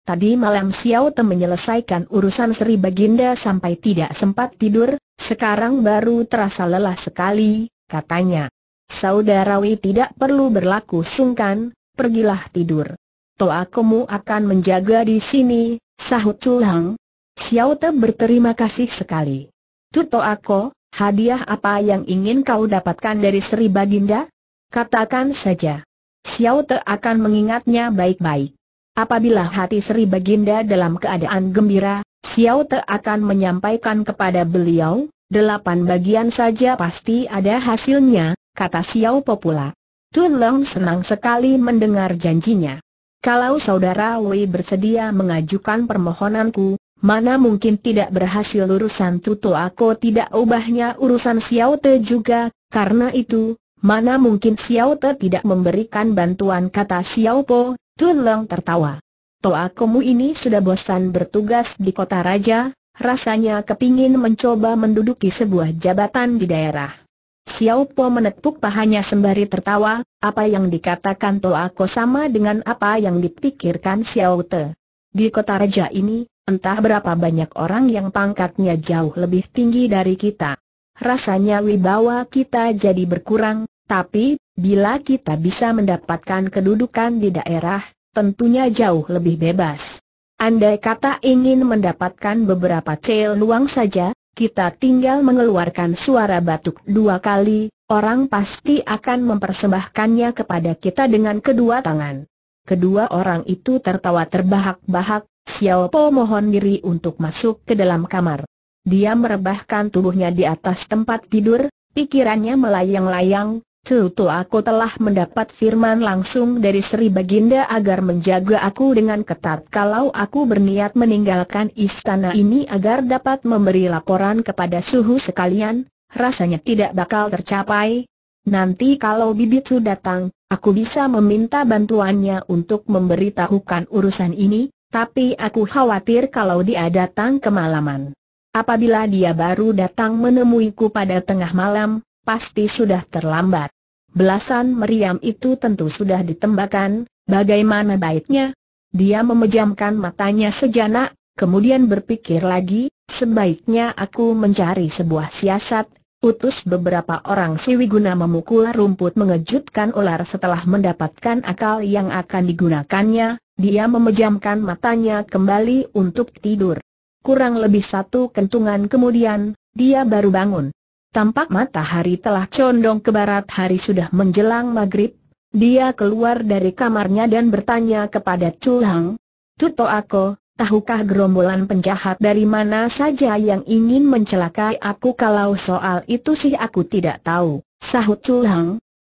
Tadi malam Xiao Te menyelesaikan urusan Sri Baginda sampai tidak sempat tidur, sekarang baru terasa lelah sekali, katanya. Saudarawi tidak perlu berlaku sungkan, pergilah tidur. Aku mu akan menjaga di sini, sahut Sulang. Xiao Te berterima kasih sekali. Tu Aku, hadiah apa yang ingin kau dapatkan dari Sri Baginda? Katakan saja. Xiao Te akan mengingatnya baik-baik. Apabila hati Sri Baginda dalam keadaan gembira, Xiao Te akan menyampaikan kepada beliau, delapan bagian saja pasti ada hasilnya, kata Xiao Po pula. Tun Long senang sekali mendengar janjinya. Kalau saudara Wei bersedia mengajukan permohonanku, mana mungkin tidak berhasil urusan tutu aku tidak ubahnya urusan Xiao Te juga, karena itu, mana mungkin Xiao Te tidak memberikan bantuan kata Xiao Po, Leng tertawa. Toakumu ini sudah bosan bertugas di kota raja, rasanya kepingin mencoba menduduki sebuah jabatan di daerah. Xiao Po menepuk pahanya sembari tertawa, apa yang dikatakan Ko sama dengan apa yang dipikirkan Xiao Te. Di kota raja ini, entah berapa banyak orang yang pangkatnya jauh lebih tinggi dari kita. Rasanya wibawa kita jadi berkurang, tapi, Bila kita bisa mendapatkan kedudukan di daerah, tentunya jauh lebih bebas. Andai kata ingin mendapatkan beberapa cel luang saja, kita tinggal mengeluarkan suara batuk dua kali, orang pasti akan mempersembahkannya kepada kita dengan kedua tangan. Kedua orang itu tertawa terbahak-bahak, Xiao Po mohon diri untuk masuk ke dalam kamar. Dia merebahkan tubuhnya di atas tempat tidur, pikirannya melayang-layang, Tentu aku telah mendapat firman langsung dari Sri Baginda agar menjaga aku dengan ketat kalau aku berniat meninggalkan istana ini agar dapat memberi laporan kepada suhu sekalian, rasanya tidak bakal tercapai. Nanti kalau Bibit sudah datang, aku bisa meminta bantuannya untuk memberitahukan urusan ini, tapi aku khawatir kalau dia datang kemalaman. Apabila dia baru datang menemuiku pada tengah malam, pasti sudah terlambat. Belasan meriam itu tentu sudah ditembakkan. bagaimana baiknya? Dia memejamkan matanya sejenak, kemudian berpikir lagi, sebaiknya aku mencari sebuah siasat, utus beberapa orang siwi guna memukul rumput mengejutkan ular setelah mendapatkan akal yang akan digunakannya, dia memejamkan matanya kembali untuk tidur. Kurang lebih satu kentungan kemudian, dia baru bangun. Tampak matahari telah condong ke barat hari sudah menjelang maghrib. Dia keluar dari kamarnya dan bertanya kepada Chu Tuto aku, tahukah gerombolan penjahat dari mana saja yang ingin mencelakai aku kalau soal itu sih aku tidak tahu, sahut Chu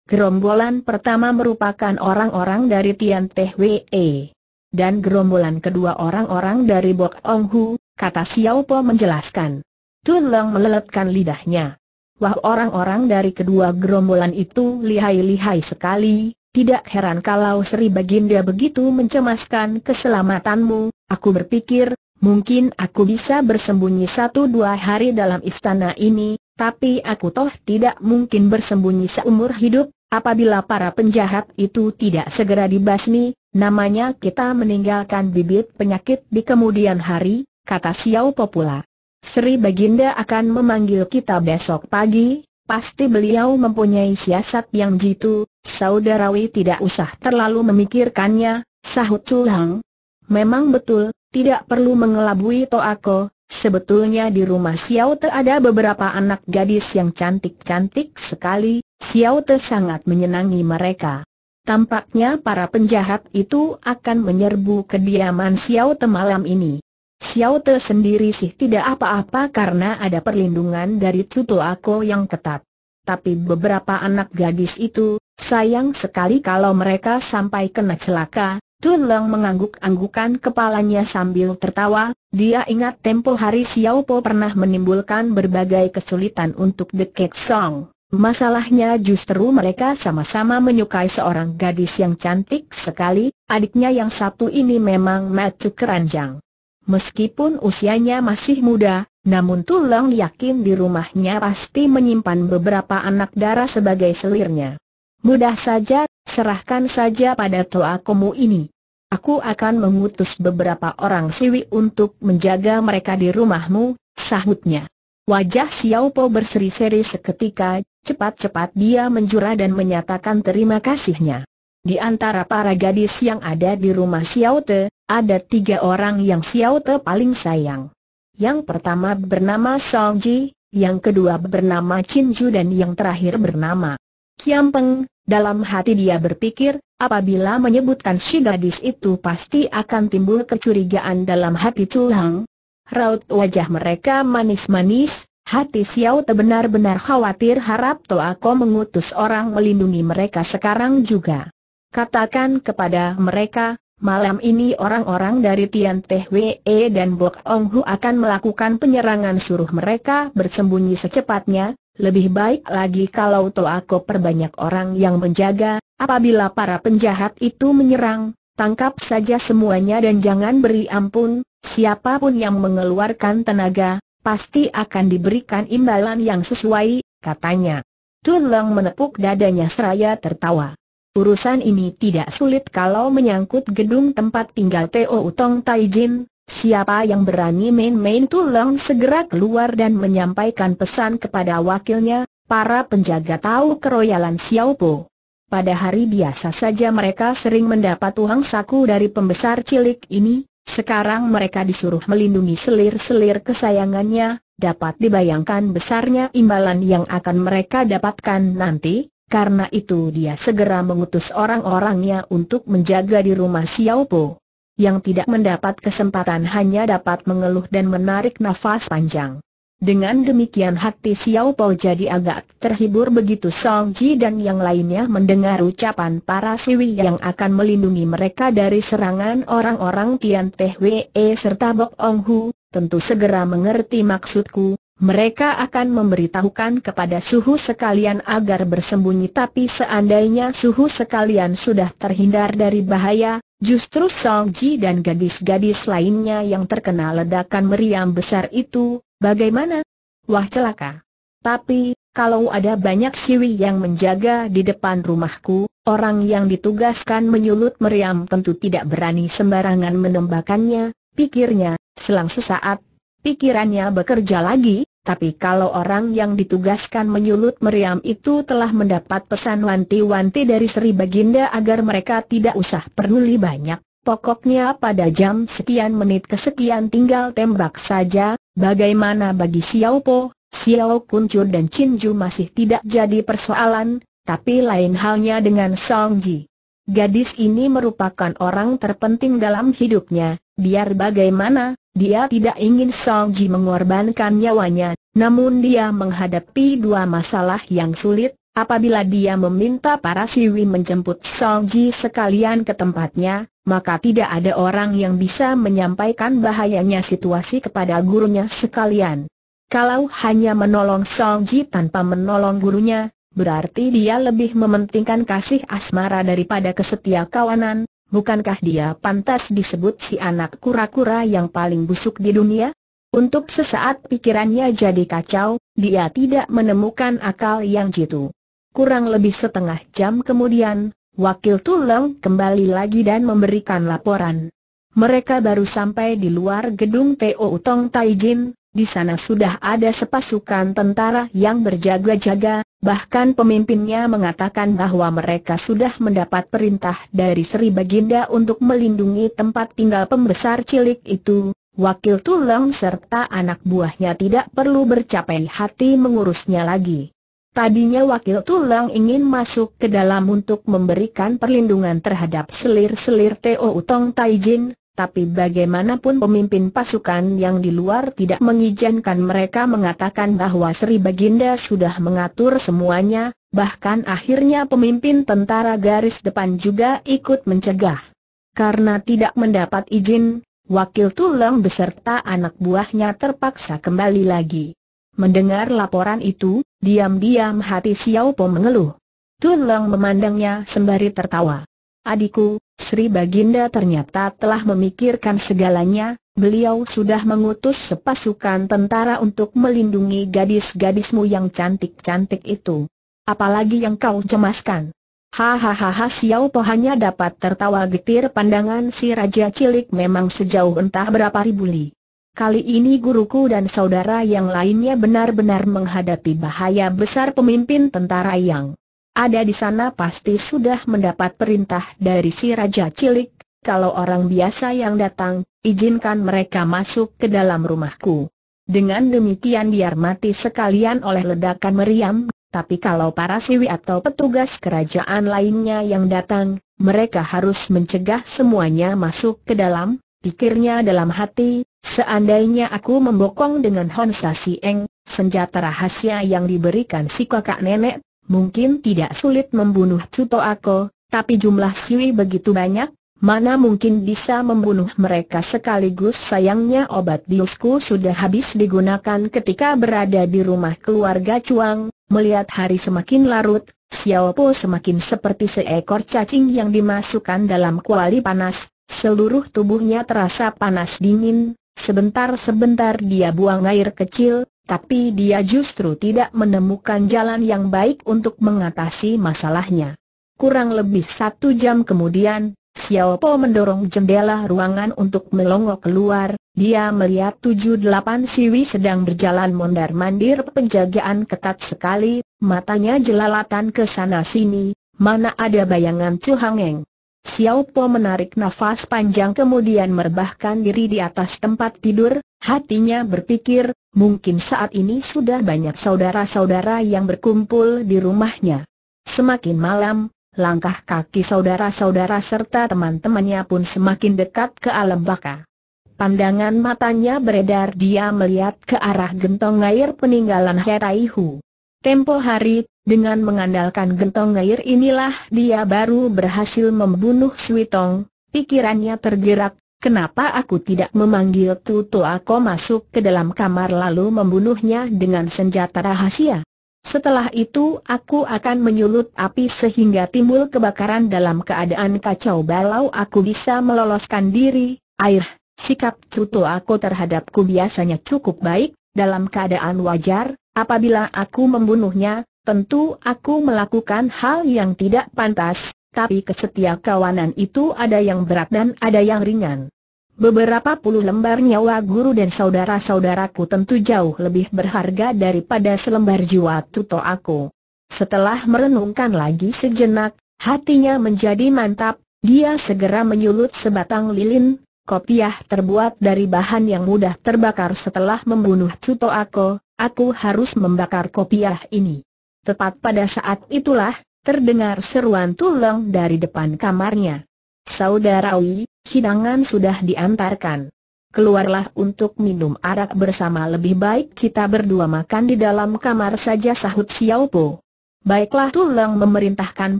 Gerombolan pertama merupakan orang-orang dari Tian Teh Wee. Dan gerombolan kedua orang-orang dari Bok Ong Hu, kata Xiao Po menjelaskan. Tun meleletkan lidahnya. Wah orang-orang dari kedua gerombolan itu lihai-lihai sekali, tidak heran kalau Sri Baginda begitu mencemaskan keselamatanmu, aku berpikir, mungkin aku bisa bersembunyi satu dua hari dalam istana ini, tapi aku toh tidak mungkin bersembunyi seumur hidup, apabila para penjahat itu tidak segera dibasmi, namanya kita meninggalkan bibit penyakit di kemudian hari, kata Xiao Popula. Sri Baginda akan memanggil kita besok pagi, pasti beliau mempunyai siasat yang jitu, saudarawi tidak usah terlalu memikirkannya, sahut Sulang. Memang betul, tidak perlu mengelabui Toako, sebetulnya di rumah Xiao ada beberapa anak gadis yang cantik-cantik sekali, Xiao sangat menyenangi mereka. Tampaknya para penjahat itu akan menyerbu kediaman Xiao Te malam ini. Xiao Te sendiri sih tidak apa-apa karena ada perlindungan dari Tutu Ako yang ketat. Tapi beberapa anak gadis itu, sayang sekali kalau mereka sampai kena celaka, Tun Leng mengangguk-anggukan kepalanya sambil tertawa, dia ingat tempo hari Xiao Po pernah menimbulkan berbagai kesulitan untuk The Cake Song. Masalahnya justru mereka sama-sama menyukai seorang gadis yang cantik sekali, adiknya yang satu ini memang matu keranjang. Meskipun usianya masih muda, namun Tulang yakin di rumahnya pasti menyimpan beberapa anak darah sebagai selirnya. Mudah saja, serahkan saja pada toakomu ini. Aku akan mengutus beberapa orang siwi untuk menjaga mereka di rumahmu, sahutnya. Wajah Xiao Po berseri-seri seketika, cepat-cepat dia menjura dan menyatakan terima kasihnya. Di antara para gadis yang ada di rumah Xiao Te, ada tiga orang yang Xiao Te paling sayang. Yang pertama bernama Song Ji, yang kedua bernama Qin Ju dan yang terakhir bernama Qian Peng. Dalam hati dia berpikir, apabila menyebutkan si gadis itu pasti akan timbul kecurigaan dalam hati Culang. Raut wajah mereka manis-manis, hati Xiao Te benar-benar khawatir harap Toako mengutus orang melindungi mereka sekarang juga. Katakan kepada mereka, Malam ini orang-orang dari Tian Teh Wee dan Bok Ong Hu akan melakukan penyerangan suruh mereka bersembunyi secepatnya, lebih baik lagi kalau Toako perbanyak orang yang menjaga, apabila para penjahat itu menyerang, tangkap saja semuanya dan jangan beri ampun, siapapun yang mengeluarkan tenaga, pasti akan diberikan imbalan yang sesuai, katanya. Tun Long menepuk dadanya seraya tertawa. Urusan ini tidak sulit kalau menyangkut gedung tempat tinggal Teo Utong Taijin. Siapa yang berani main-main tulang segera keluar dan menyampaikan pesan kepada wakilnya, para penjaga tahu keroyalan Xiao Po. Pada hari biasa saja mereka sering mendapat uang saku dari pembesar cilik ini, sekarang mereka disuruh melindungi selir-selir kesayangannya, dapat dibayangkan besarnya imbalan yang akan mereka dapatkan nanti, karena itu dia segera mengutus orang-orangnya untuk menjaga di rumah Po. Yang tidak mendapat kesempatan hanya dapat mengeluh dan menarik nafas panjang. Dengan demikian hati Po jadi agak terhibur begitu Song Ji dan yang lainnya mendengar ucapan para siwi yang akan melindungi mereka dari serangan orang-orang Tian Teh Wee serta Bok Ong Hu, tentu segera mengerti maksudku, mereka akan memberitahukan kepada suhu sekalian agar bersembunyi tapi seandainya suhu sekalian sudah terhindar dari bahaya, justru Song Ji dan gadis-gadis lainnya yang terkena ledakan meriam besar itu, bagaimana? Wah celaka. Tapi, kalau ada banyak siwi yang menjaga di depan rumahku, orang yang ditugaskan menyulut meriam tentu tidak berani sembarangan menembakannya, pikirnya, selang sesaat Pikirannya bekerja lagi, tapi kalau orang yang ditugaskan menyulut meriam itu telah mendapat pesan wanti-wanti dari Sri Baginda agar mereka tidak usah peduli banyak, pokoknya pada jam sekian menit kesekian tinggal tembak saja, bagaimana bagi Xiao Po, Xiao Kuncu dan Chin Ju masih tidak jadi persoalan, tapi lain halnya dengan Song Ji. Gadis ini merupakan orang terpenting dalam hidupnya, biar bagaimana, dia tidak ingin Song Ji mengorbankan nyawanya, namun dia menghadapi dua masalah yang sulit, apabila dia meminta para siwi menjemput Song Ji sekalian ke tempatnya, maka tidak ada orang yang bisa menyampaikan bahayanya situasi kepada gurunya sekalian. Kalau hanya menolong Song Ji tanpa menolong gurunya, berarti dia lebih mementingkan kasih asmara daripada kesetia kawanan, bukankah dia pantas disebut si anak kura-kura yang paling busuk di dunia? Untuk sesaat pikirannya jadi kacau, dia tidak menemukan akal yang jitu. Kurang lebih setengah jam kemudian, Wakil Tulang kembali lagi dan memberikan laporan. Mereka baru sampai di luar gedung PO Tong Taijin, di sana sudah ada sepasukan tentara yang berjaga-jaga, bahkan pemimpinnya mengatakan bahwa mereka sudah mendapat perintah dari Sri Baginda untuk melindungi tempat tinggal pembesar cilik itu, wakil tulang serta anak buahnya tidak perlu bercapai hati mengurusnya lagi. Tadinya wakil tulang ingin masuk ke dalam untuk memberikan perlindungan terhadap selir-selir Teo Utong Taijin, tapi bagaimanapun pemimpin pasukan yang di luar tidak mengizinkan mereka mengatakan bahwa Sri Baginda sudah mengatur semuanya, bahkan akhirnya pemimpin tentara garis depan juga ikut mencegah. Karena tidak mendapat izin, wakil tulang beserta anak buahnya terpaksa kembali lagi. Mendengar laporan itu, diam-diam hati Xiao Po mengeluh. Tulang memandangnya sembari tertawa. Adikku, Sri Baginda ternyata telah memikirkan segalanya, beliau sudah mengutus sepasukan tentara untuk melindungi gadis-gadismu yang cantik-cantik itu. Apalagi yang kau cemaskan. Hahaha Xiao Po hanya dapat tertawa getir pandangan si Raja Cilik memang sejauh entah berapa ribu li. Kali ini guruku dan saudara yang lainnya benar-benar menghadapi bahaya besar pemimpin tentara yang ada di sana pasti sudah mendapat perintah dari si Raja Cilik, kalau orang biasa yang datang, izinkan mereka masuk ke dalam rumahku. Dengan demikian biar mati sekalian oleh ledakan meriam, tapi kalau para siwi atau petugas kerajaan lainnya yang datang, mereka harus mencegah semuanya masuk ke dalam, pikirnya dalam hati, seandainya aku membokong dengan Honsa Sieng, senjata rahasia yang diberikan si kakak nenek mungkin tidak sulit membunuh Cuto Ako, tapi jumlah Siwi begitu banyak, mana mungkin bisa membunuh mereka sekaligus sayangnya obat biusku sudah habis digunakan ketika berada di rumah keluarga Cuang, melihat hari semakin larut, Xiao Po semakin seperti seekor cacing yang dimasukkan dalam kuali panas, seluruh tubuhnya terasa panas dingin, sebentar-sebentar dia buang air kecil, tapi dia justru tidak menemukan jalan yang baik untuk mengatasi masalahnya. Kurang lebih satu jam kemudian, Xiao Po mendorong jendela ruangan untuk melongok keluar, dia melihat tujuh delapan siwi sedang berjalan mondar-mandir penjagaan ketat sekali, matanya jelalatan ke sana-sini, mana ada bayangan Chu Hangeng. Xiao Po menarik nafas panjang kemudian merbahkan diri di atas tempat tidur, hatinya berpikir, Mungkin saat ini sudah banyak saudara-saudara yang berkumpul di rumahnya. Semakin malam, langkah kaki saudara-saudara serta teman-temannya pun semakin dekat ke alam baka. Pandangan matanya beredar dia melihat ke arah gentong air peninggalan Heraihu. Tempo hari, dengan mengandalkan gentong air inilah dia baru berhasil membunuh Switong, pikirannya tergerak, Kenapa aku tidak memanggil Tutu Ako masuk ke dalam kamar lalu membunuhnya dengan senjata rahasia? Setelah itu aku akan menyulut api sehingga timbul kebakaran dalam keadaan kacau balau aku bisa meloloskan diri, air, sikap Tutu Ako terhadapku biasanya cukup baik, dalam keadaan wajar, apabila aku membunuhnya, tentu aku melakukan hal yang tidak pantas, tapi kesetia kawanan itu ada yang berat dan ada yang ringan. Beberapa puluh lembar nyawa guru dan saudara-saudaraku tentu jauh lebih berharga daripada selembar jiwa tuto aku. Setelah merenungkan lagi sejenak, hatinya menjadi mantap, dia segera menyulut sebatang lilin, kopiah terbuat dari bahan yang mudah terbakar setelah membunuh tuto aku, aku harus membakar kopiah ini. Tepat pada saat itulah, terdengar seruan tulang dari depan kamarnya. Saudara Ui, hidangan sudah diantarkan. Keluarlah untuk minum arak bersama lebih baik kita berdua makan di dalam kamar saja sahut Xiao Po. Baiklah Tulang memerintahkan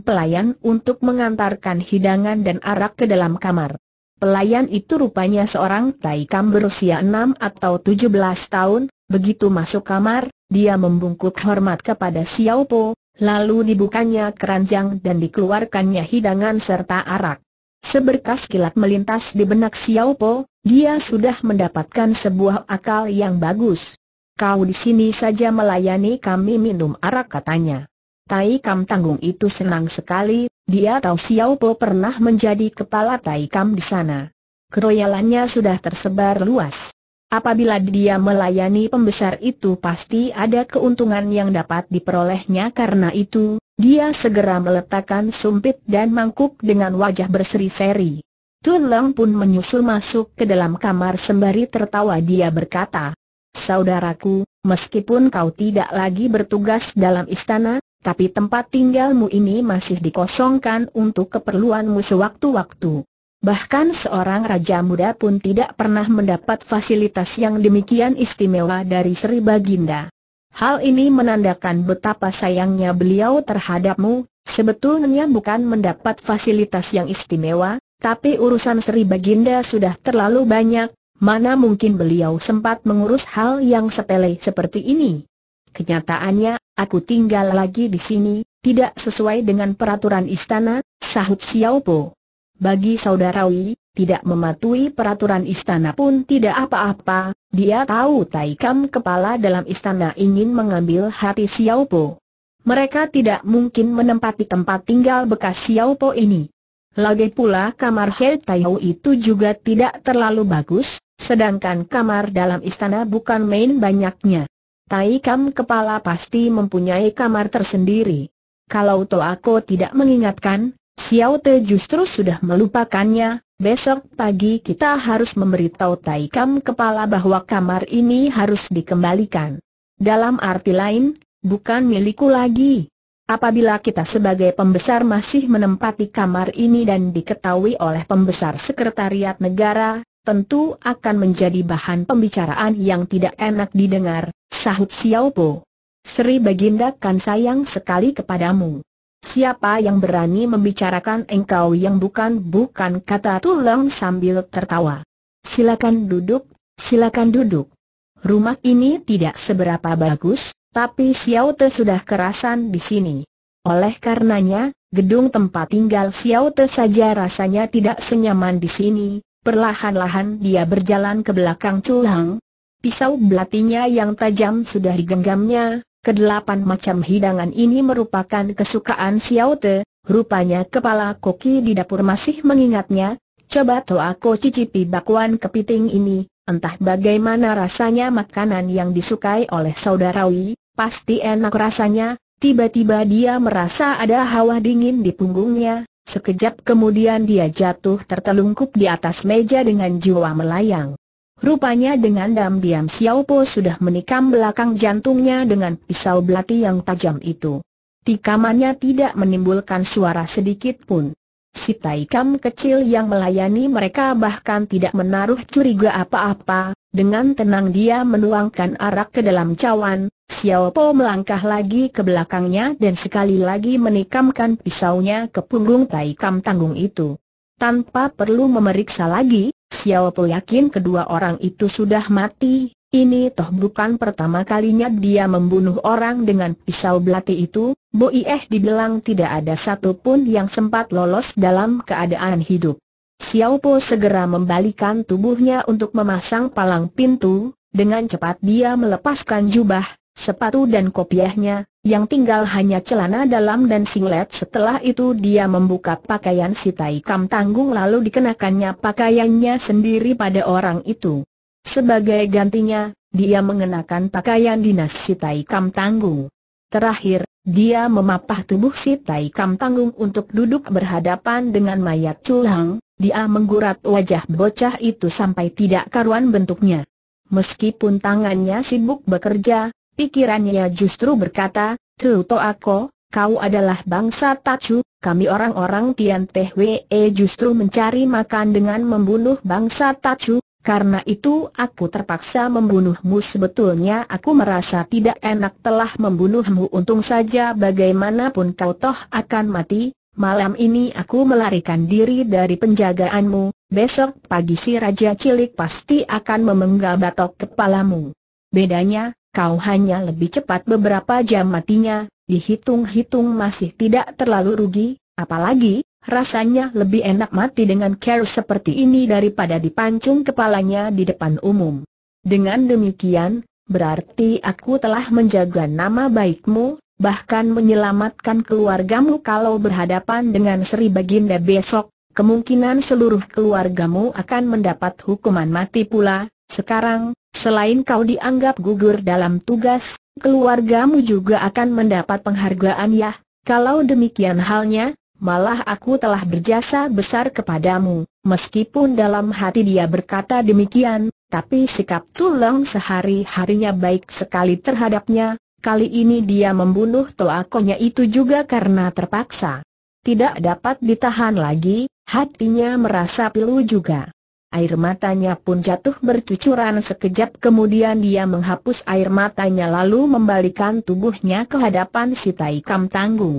pelayan untuk mengantarkan hidangan dan arak ke dalam kamar. Pelayan itu rupanya seorang taikam berusia enam atau tujuh belas tahun, begitu masuk kamar, dia membungkuk hormat kepada Xiao Po, lalu dibukanya keranjang dan dikeluarkannya hidangan serta arak. Seberkas kilat melintas di benak Xiao Po, dia sudah mendapatkan sebuah akal yang bagus. Kau di sini saja melayani kami minum arak katanya. Tai Kam Tanggung itu senang sekali, dia tahu Xiao Po pernah menjadi kepala Tai Kam di sana. Keroyalannya sudah tersebar luas. Apabila dia melayani pembesar itu pasti ada keuntungan yang dapat diperolehnya karena itu, dia segera meletakkan sumpit dan mangkuk dengan wajah berseri-seri. Tun Leng pun menyusul masuk ke dalam kamar sembari tertawa dia berkata, Saudaraku, meskipun kau tidak lagi bertugas dalam istana, tapi tempat tinggalmu ini masih dikosongkan untuk keperluanmu sewaktu-waktu. Bahkan seorang raja muda pun tidak pernah mendapat fasilitas yang demikian istimewa dari Sri Baginda. Hal ini menandakan betapa sayangnya beliau terhadapmu, sebetulnya bukan mendapat fasilitas yang istimewa, tapi urusan Sri Baginda sudah terlalu banyak, mana mungkin beliau sempat mengurus hal yang sepele seperti ini. Kenyataannya, aku tinggal lagi di sini, tidak sesuai dengan peraturan istana, sahut Xiao Po. Bagi Wei, tidak mematuhi peraturan istana pun tidak apa-apa, dia tahu Taikam kepala dalam istana ingin mengambil hati Xiao Po. Mereka tidak mungkin menempati tempat tinggal bekas Xiao Po ini. Lagi pula kamar He Hou itu juga tidak terlalu bagus, sedangkan kamar dalam istana bukan main banyaknya. Taikam kepala pasti mempunyai kamar tersendiri. Kalau Toako tidak mengingatkan, Xiao Te justru sudah melupakannya, besok pagi kita harus memberitahu Tai Kam kepala bahwa kamar ini harus dikembalikan. Dalam arti lain, bukan milikku lagi. Apabila kita sebagai pembesar masih menempati kamar ini dan diketahui oleh pembesar sekretariat negara, tentu akan menjadi bahan pembicaraan yang tidak enak didengar, sahut Xiao Po. Sri Baginda kan sayang sekali kepadamu. Siapa yang berani membicarakan engkau yang bukan-bukan kata tulang sambil tertawa. Silakan duduk, silakan duduk. Rumah ini tidak seberapa bagus, tapi Xiao Te sudah kerasan di sini. Oleh karenanya, gedung tempat tinggal Xiao Te saja rasanya tidak senyaman di sini. Perlahan-lahan dia berjalan ke belakang Tulang. Pisau belatinya yang tajam sudah digenggamnya, Kedelapan macam hidangan ini merupakan kesukaan Xiao Te, rupanya kepala koki di dapur masih mengingatnya, coba toh aku cicipi bakwan kepiting ini, entah bagaimana rasanya makanan yang disukai oleh saudara Wei. pasti enak rasanya, tiba-tiba dia merasa ada hawa dingin di punggungnya, sekejap kemudian dia jatuh tertelungkup di atas meja dengan jiwa melayang. Rupanya dengan diam-diam Xiao Po sudah menikam belakang jantungnya dengan pisau belati yang tajam itu. Tikamannya tidak menimbulkan suara sedikit pun. Si Taikam kecil yang melayani mereka bahkan tidak menaruh curiga apa-apa, dengan tenang dia menuangkan arak ke dalam cawan, Xiao Po melangkah lagi ke belakangnya dan sekali lagi menikamkan pisaunya ke punggung Taikam tanggung itu. Tanpa perlu memeriksa lagi, Xiao Po yakin kedua orang itu sudah mati, ini toh bukan pertama kalinya dia membunuh orang dengan pisau belati itu, Bo Ieh dibilang tidak ada satupun yang sempat lolos dalam keadaan hidup. Xiao Po segera membalikan tubuhnya untuk memasang palang pintu, dengan cepat dia melepaskan jubah, sepatu dan kopiahnya, yang tinggal hanya celana dalam dan singlet setelah itu dia membuka pakaian si Tai Tanggung lalu dikenakannya pakaiannya sendiri pada orang itu. Sebagai gantinya, dia mengenakan pakaian dinas si Tai Tanggung. Terakhir, dia memapah tubuh si Tai Tanggung untuk duduk berhadapan dengan mayat Culang, dia menggurat wajah bocah itu sampai tidak karuan bentuknya. Meskipun tangannya sibuk bekerja, Pikirannya justru berkata, Tu To Ako, kau adalah bangsa Tacu, kami orang-orang Tian Teh Wee justru mencari makan dengan membunuh bangsa Tacu, karena itu aku terpaksa membunuhmu sebetulnya aku merasa tidak enak telah membunuhmu untung saja bagaimanapun kau toh akan mati, malam ini aku melarikan diri dari penjagaanmu, besok pagi si Raja Cilik pasti akan memenggal batok kepalamu. Bedanya, kau hanya lebih cepat beberapa jam matinya, dihitung-hitung masih tidak terlalu rugi, apalagi, rasanya lebih enak mati dengan care seperti ini daripada dipancung kepalanya di depan umum. Dengan demikian, berarti aku telah menjaga nama baikmu, bahkan menyelamatkan keluargamu kalau berhadapan dengan Sri Baginda besok, kemungkinan seluruh keluargamu akan mendapat hukuman mati pula, sekarang, Selain kau dianggap gugur dalam tugas, keluargamu juga akan mendapat penghargaan ya. Kalau demikian halnya, malah aku telah berjasa besar kepadamu. Meskipun dalam hati dia berkata demikian, tapi sikap tulang sehari-harinya baik sekali terhadapnya. Kali ini dia membunuh toakonya itu juga karena terpaksa. Tidak dapat ditahan lagi, hatinya merasa pilu juga. Air matanya pun jatuh bercucuran sekejap kemudian dia menghapus air matanya lalu membalikan tubuhnya ke hadapan si Taikam Kam Tanggung.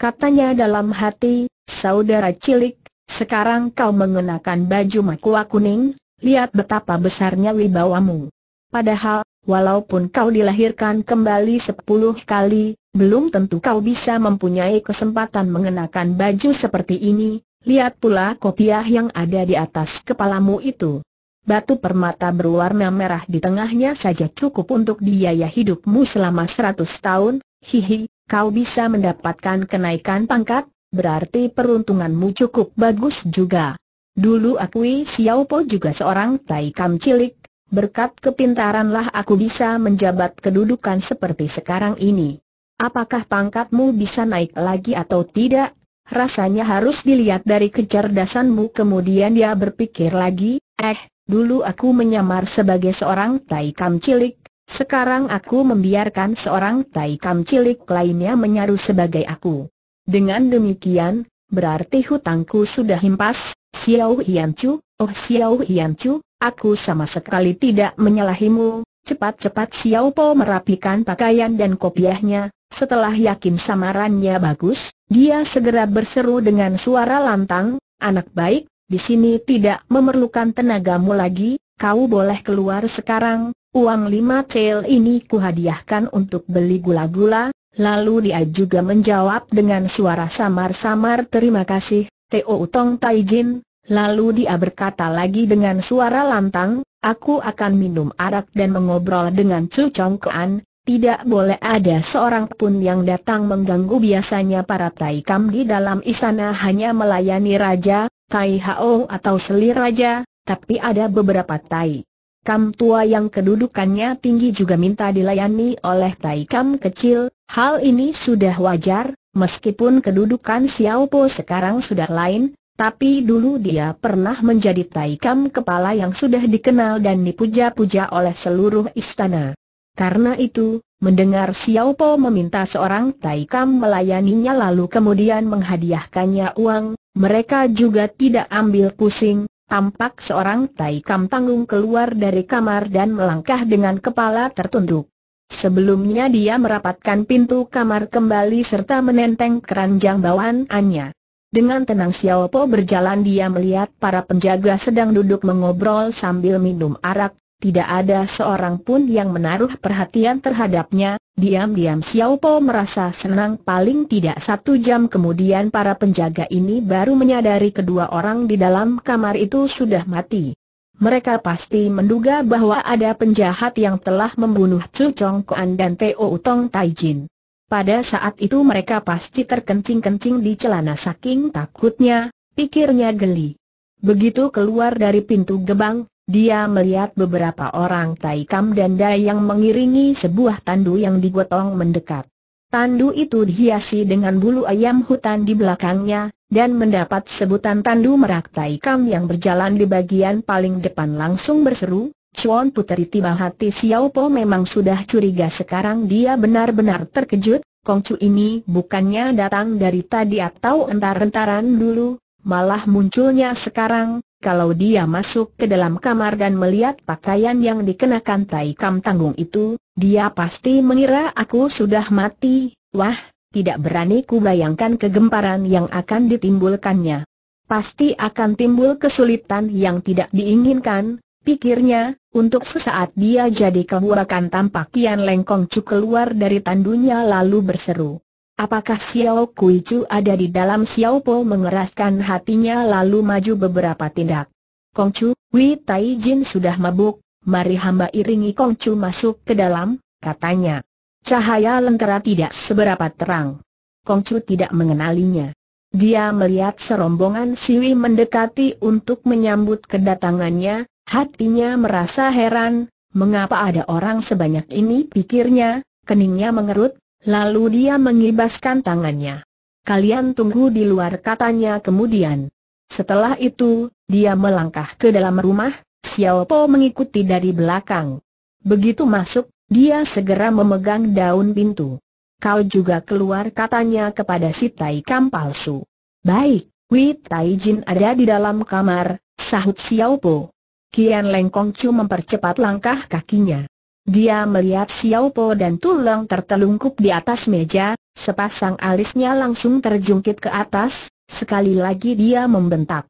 Katanya dalam hati, saudara cilik, sekarang kau mengenakan baju makua kuning, lihat betapa besarnya wibawamu. Padahal, walaupun kau dilahirkan kembali sepuluh kali, belum tentu kau bisa mempunyai kesempatan mengenakan baju seperti ini, Lihat pula kopiah yang ada di atas kepalamu itu. Batu permata berwarna merah di tengahnya saja cukup untuk biaya hidupmu selama seratus tahun, hihi, kau bisa mendapatkan kenaikan pangkat, berarti peruntunganmu cukup bagus juga. Dulu akui Xiaopo juga seorang taikam cilik, berkat kepintaranlah aku bisa menjabat kedudukan seperti sekarang ini. Apakah pangkatmu bisa naik lagi atau tidak, Rasanya harus dilihat dari kecerdasanmu Kemudian dia berpikir lagi, eh, dulu aku menyamar sebagai seorang taikam cilik Sekarang aku membiarkan seorang taikam cilik lainnya menyaru sebagai aku Dengan demikian, berarti hutangku sudah himpas Xiao Hian oh Xiao Hian aku sama sekali tidak menyalahimu Cepat-cepat Xiao Po merapikan pakaian dan kopiahnya, setelah yakin samarannya bagus, dia segera berseru dengan suara lantang, anak baik, di sini tidak memerlukan tenagamu lagi, kau boleh keluar sekarang, uang lima cel ini kuhadiahkan untuk beli gula-gula, lalu dia juga menjawab dengan suara samar-samar terima kasih, Teo Utong Taijin." lalu dia berkata lagi dengan suara lantang, aku akan minum arak dan mengobrol dengan Cu Chong Kean, tidak boleh ada seorang pun yang datang mengganggu biasanya para taikam di dalam istana hanya melayani raja, tai hao atau selir raja, tapi ada beberapa tai. Kam tua yang kedudukannya tinggi juga minta dilayani oleh tai kam kecil, hal ini sudah wajar, meskipun kedudukan Xiao Po sekarang sudah lain, tapi dulu dia pernah menjadi tai kam kepala yang sudah dikenal dan dipuja-puja oleh seluruh istana. Karena itu, mendengar Xiao Po meminta seorang Taikam melayaninya lalu kemudian menghadiahkannya uang, mereka juga tidak ambil pusing, tampak seorang Taikam tanggung keluar dari kamar dan melangkah dengan kepala tertunduk. Sebelumnya dia merapatkan pintu kamar kembali serta menenteng keranjang bawaannya. Dengan tenang Xiao Po berjalan dia melihat para penjaga sedang duduk mengobrol sambil minum arak, tidak ada seorang pun yang menaruh perhatian terhadapnya, diam-diam Xiao Po merasa senang paling tidak satu jam kemudian para penjaga ini baru menyadari kedua orang di dalam kamar itu sudah mati. Mereka pasti menduga bahwa ada penjahat yang telah membunuh Chu Chong Kuan dan Teo Utong Tai Jin. Pada saat itu mereka pasti terkencing-kencing di celana saking takutnya, pikirnya geli. Begitu keluar dari pintu gebang, dia melihat beberapa orang Taikam dan Dai yang mengiringi sebuah tandu yang digotong mendekat. Tandu itu dihiasi dengan bulu ayam hutan di belakangnya, dan mendapat sebutan tandu merak Taikam yang berjalan di bagian paling depan langsung berseru, Chuan Puteri tiba hati Xiao Po memang sudah curiga sekarang dia benar-benar terkejut, Kongcu ini bukannya datang dari tadi atau entar-entaran dulu, malah munculnya sekarang, kalau dia masuk ke dalam kamar dan melihat pakaian yang dikenakan Tai Kam Tanggung itu, dia pasti mengira aku sudah mati, wah, tidak berani ku bayangkan kegemparan yang akan ditimbulkannya. Pasti akan timbul kesulitan yang tidak diinginkan, pikirnya, untuk sesaat dia jadi kehurakan tampak Kian Lengkong Cu keluar dari tandunya lalu berseru. Apakah Xiao Chu ada di dalam Xiao Po mengeraskan hatinya lalu maju beberapa tindak. Kong Chu, Wei Tai Jin sudah mabuk, mari hamba iringi Chu masuk ke dalam, katanya. Cahaya lentera tidak seberapa terang. Kong Chu tidak mengenalinya. Dia melihat serombongan siwi mendekati untuk menyambut kedatangannya, hatinya merasa heran, mengapa ada orang sebanyak ini pikirnya, keningnya mengerut, Lalu dia mengibaskan tangannya. Kalian tunggu di luar katanya kemudian. Setelah itu, dia melangkah ke dalam rumah, Xiao Po mengikuti dari belakang. Begitu masuk, dia segera memegang daun pintu. Kau juga keluar katanya kepada si Tai Kam palsu. Baik, Wei Tai Jin ada di dalam kamar, sahut Xiao Po. Kian Lengkong Chu mempercepat langkah kakinya. Dia melihat Xiao Po dan tulang tertelungkup di atas meja, sepasang alisnya langsung terjungkit ke atas, sekali lagi dia membentak.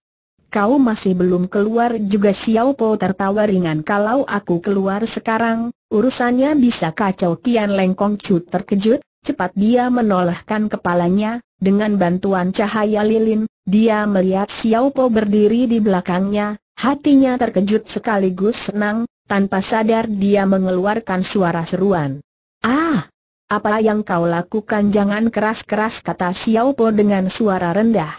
Kau masih belum keluar juga Xiao Po tertawa ringan kalau aku keluar sekarang, urusannya bisa kacau Tian Lengkong Chu terkejut, cepat dia menolehkan kepalanya, dengan bantuan cahaya lilin, dia melihat Xiao Po berdiri di belakangnya, hatinya terkejut sekaligus senang, tanpa sadar dia mengeluarkan suara seruan. Ah! Apa yang kau lakukan jangan keras-keras kata Xiao Po dengan suara rendah.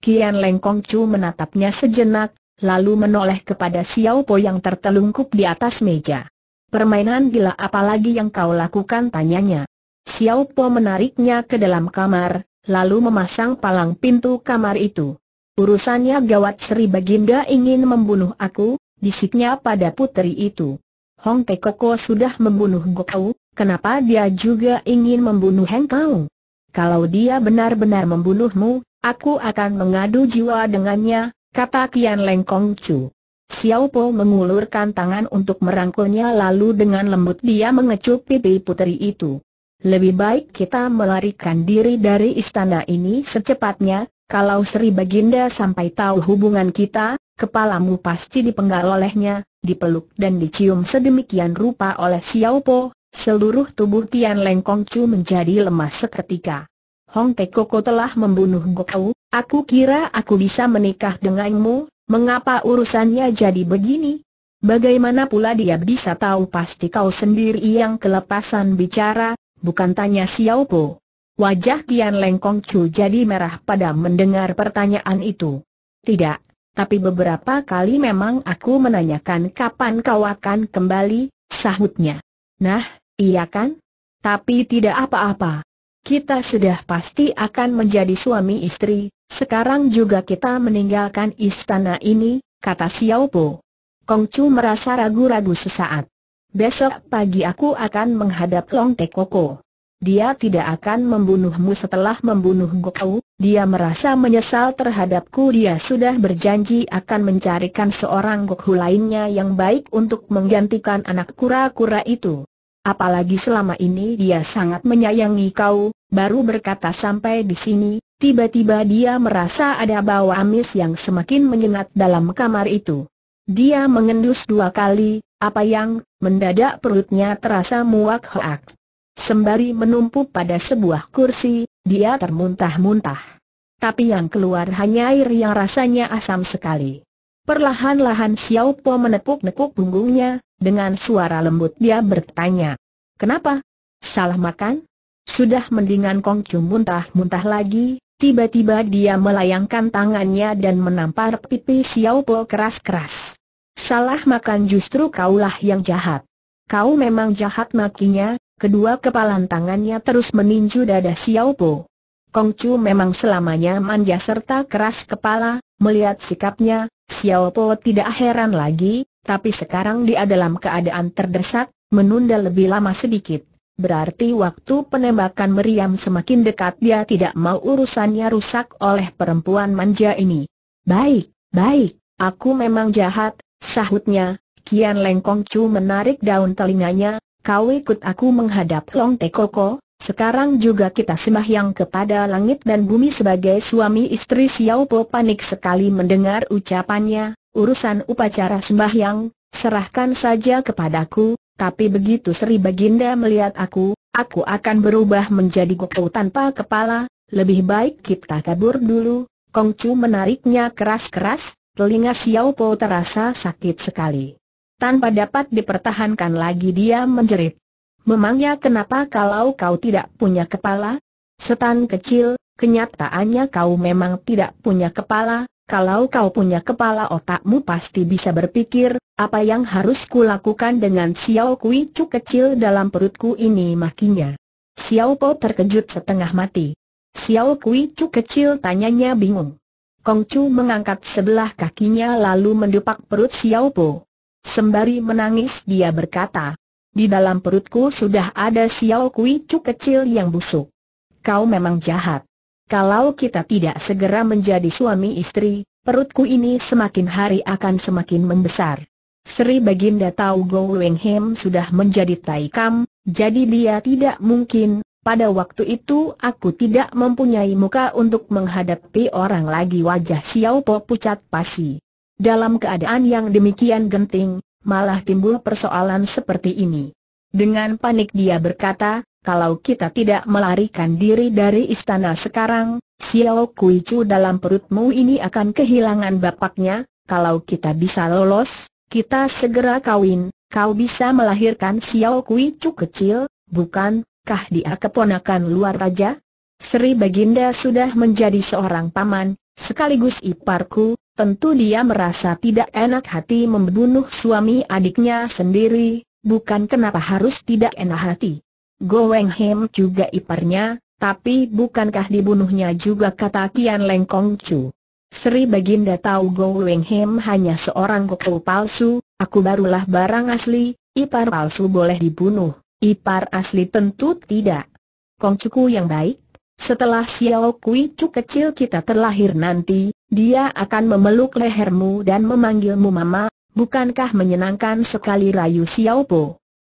Kian Leng Kong Chu menatapnya sejenak, lalu menoleh kepada Xiao Po yang tertelungkup di atas meja. Permainan gila apalagi yang kau lakukan tanyanya. Xiao Po menariknya ke dalam kamar, lalu memasang palang pintu kamar itu. Urusannya gawat Sri Baginda ingin membunuh aku, bisiknya pada putri itu. Hong Koko sudah membunuh Gokau, kenapa dia juga ingin membunuh Heng Kau? Kalau dia benar-benar membunuhmu, aku akan mengadu jiwa dengannya, kata Kian Leng Kong Chu. Xiao Po mengulurkan tangan untuk merangkulnya lalu dengan lembut dia mengecup pipi putri itu. Lebih baik kita melarikan diri dari istana ini secepatnya, kalau Sri Baginda sampai tahu hubungan kita, Kepalamu pasti dipenggal olehnya, dipeluk dan dicium sedemikian rupa oleh Xiao Po, seluruh tubuh Tian Leng Kong Chu menjadi lemas seketika. Hong Te Koko telah membunuh Gokau, aku kira aku bisa menikah denganmu, mengapa urusannya jadi begini? Bagaimana pula dia bisa tahu pasti kau sendiri yang kelepasan bicara, bukan tanya Xiao Po. Wajah Tian Leng Kong Chu jadi merah pada mendengar pertanyaan itu. Tidak, tapi beberapa kali memang aku menanyakan kapan kau akan kembali, sahutnya. Nah, iya kan? Tapi tidak apa-apa. Kita sudah pasti akan menjadi suami istri, sekarang juga kita meninggalkan istana ini, kata Xiao Po. Kong Chu merasa ragu-ragu sesaat. Besok pagi aku akan menghadap Long Koko. Dia tidak akan membunuhmu setelah membunuh Gokau, dia merasa menyesal terhadapku dia sudah berjanji akan mencarikan seorang Gokhu lainnya yang baik untuk menggantikan anak kura-kura itu. Apalagi selama ini dia sangat menyayangi kau, baru berkata sampai di sini, tiba-tiba dia merasa ada bau amis yang semakin menyengat dalam kamar itu. Dia mengendus dua kali, apa yang, mendadak perutnya terasa muak hoak. Sembari menumpu pada sebuah kursi, dia termuntah-muntah. Tapi yang keluar hanya air yang rasanya asam sekali. Perlahan-lahan Xiao Po menepuk-nepuk punggungnya, dengan suara lembut dia bertanya. Kenapa? Salah makan? Sudah mendingan Kong Chu muntah-muntah lagi, tiba-tiba dia melayangkan tangannya dan menampar pipi Xiao Po keras-keras. Salah makan justru kaulah yang jahat. Kau memang jahat makinya, Kedua kepalan tangannya terus meninju dada Xiao Po. Kong Chu memang selamanya manja serta keras kepala, melihat sikapnya, Xiao Po tidak heran lagi, tapi sekarang dia dalam keadaan terdesak, menunda lebih lama sedikit. Berarti waktu penembakan meriam semakin dekat dia tidak mau urusannya rusak oleh perempuan manja ini. Baik, baik, aku memang jahat, sahutnya. Kian Lengkong Chu menarik daun telinganya, kau ikut aku menghadap Long Tekoko, sekarang juga kita sembahyang kepada langit dan bumi sebagai suami istri Xiao Po panik sekali mendengar ucapannya, urusan upacara sembahyang, serahkan saja kepadaku, tapi begitu Sri Baginda melihat aku, aku akan berubah menjadi gokau tanpa kepala, lebih baik kita kabur dulu, Kongcu menariknya keras-keras, telinga Xiao Po terasa sakit sekali. Tanpa dapat dipertahankan lagi dia menjerit. Memangnya kenapa kalau kau tidak punya kepala? Setan kecil, kenyataannya kau memang tidak punya kepala, kalau kau punya kepala otakmu pasti bisa berpikir, apa yang harus kulakukan dengan Xiao Kui Chu kecil dalam perutku ini makinya. Xiao Po terkejut setengah mati. Xiao Kui Chu kecil tanyanya bingung. Kong Chu mengangkat sebelah kakinya lalu mendupak perut Xiao Po. Sembari menangis dia berkata, di dalam perutku sudah ada Xiao Kui cu kecil yang busuk. Kau memang jahat. Kalau kita tidak segera menjadi suami istri, perutku ini semakin hari akan semakin membesar. Sri Baginda tahu Go Hem sudah menjadi taikam, jadi dia tidak mungkin, pada waktu itu aku tidak mempunyai muka untuk menghadapi orang lagi wajah Xiao Po pucat pasi. Dalam keadaan yang demikian genting, malah timbul persoalan seperti ini. Dengan panik dia berkata, kalau kita tidak melarikan diri dari istana sekarang, Xiao Kui Chu dalam perutmu ini akan kehilangan bapaknya, kalau kita bisa lolos, kita segera kawin, kau bisa melahirkan Xiao Kui Chu kecil, bukankah dia keponakan luar raja? Sri Baginda sudah menjadi seorang paman, sekaligus iparku, Tentu dia merasa tidak enak hati membunuh suami adiknya sendiri, bukan kenapa harus tidak enak hati. Goeng Hem juga iparnya, tapi bukankah dibunuhnya juga kata Tian Leng Kong Chu. Sri Baginda tahu Goeng Hem hanya seorang goku palsu, aku barulah barang asli, ipar palsu boleh dibunuh, ipar asli tentu tidak. Kong yang baik, setelah Xiao Kui Chu kecil kita terlahir nanti, dia akan memeluk lehermu dan memanggilmu mama, bukankah menyenangkan sekali rayu Xiao Po?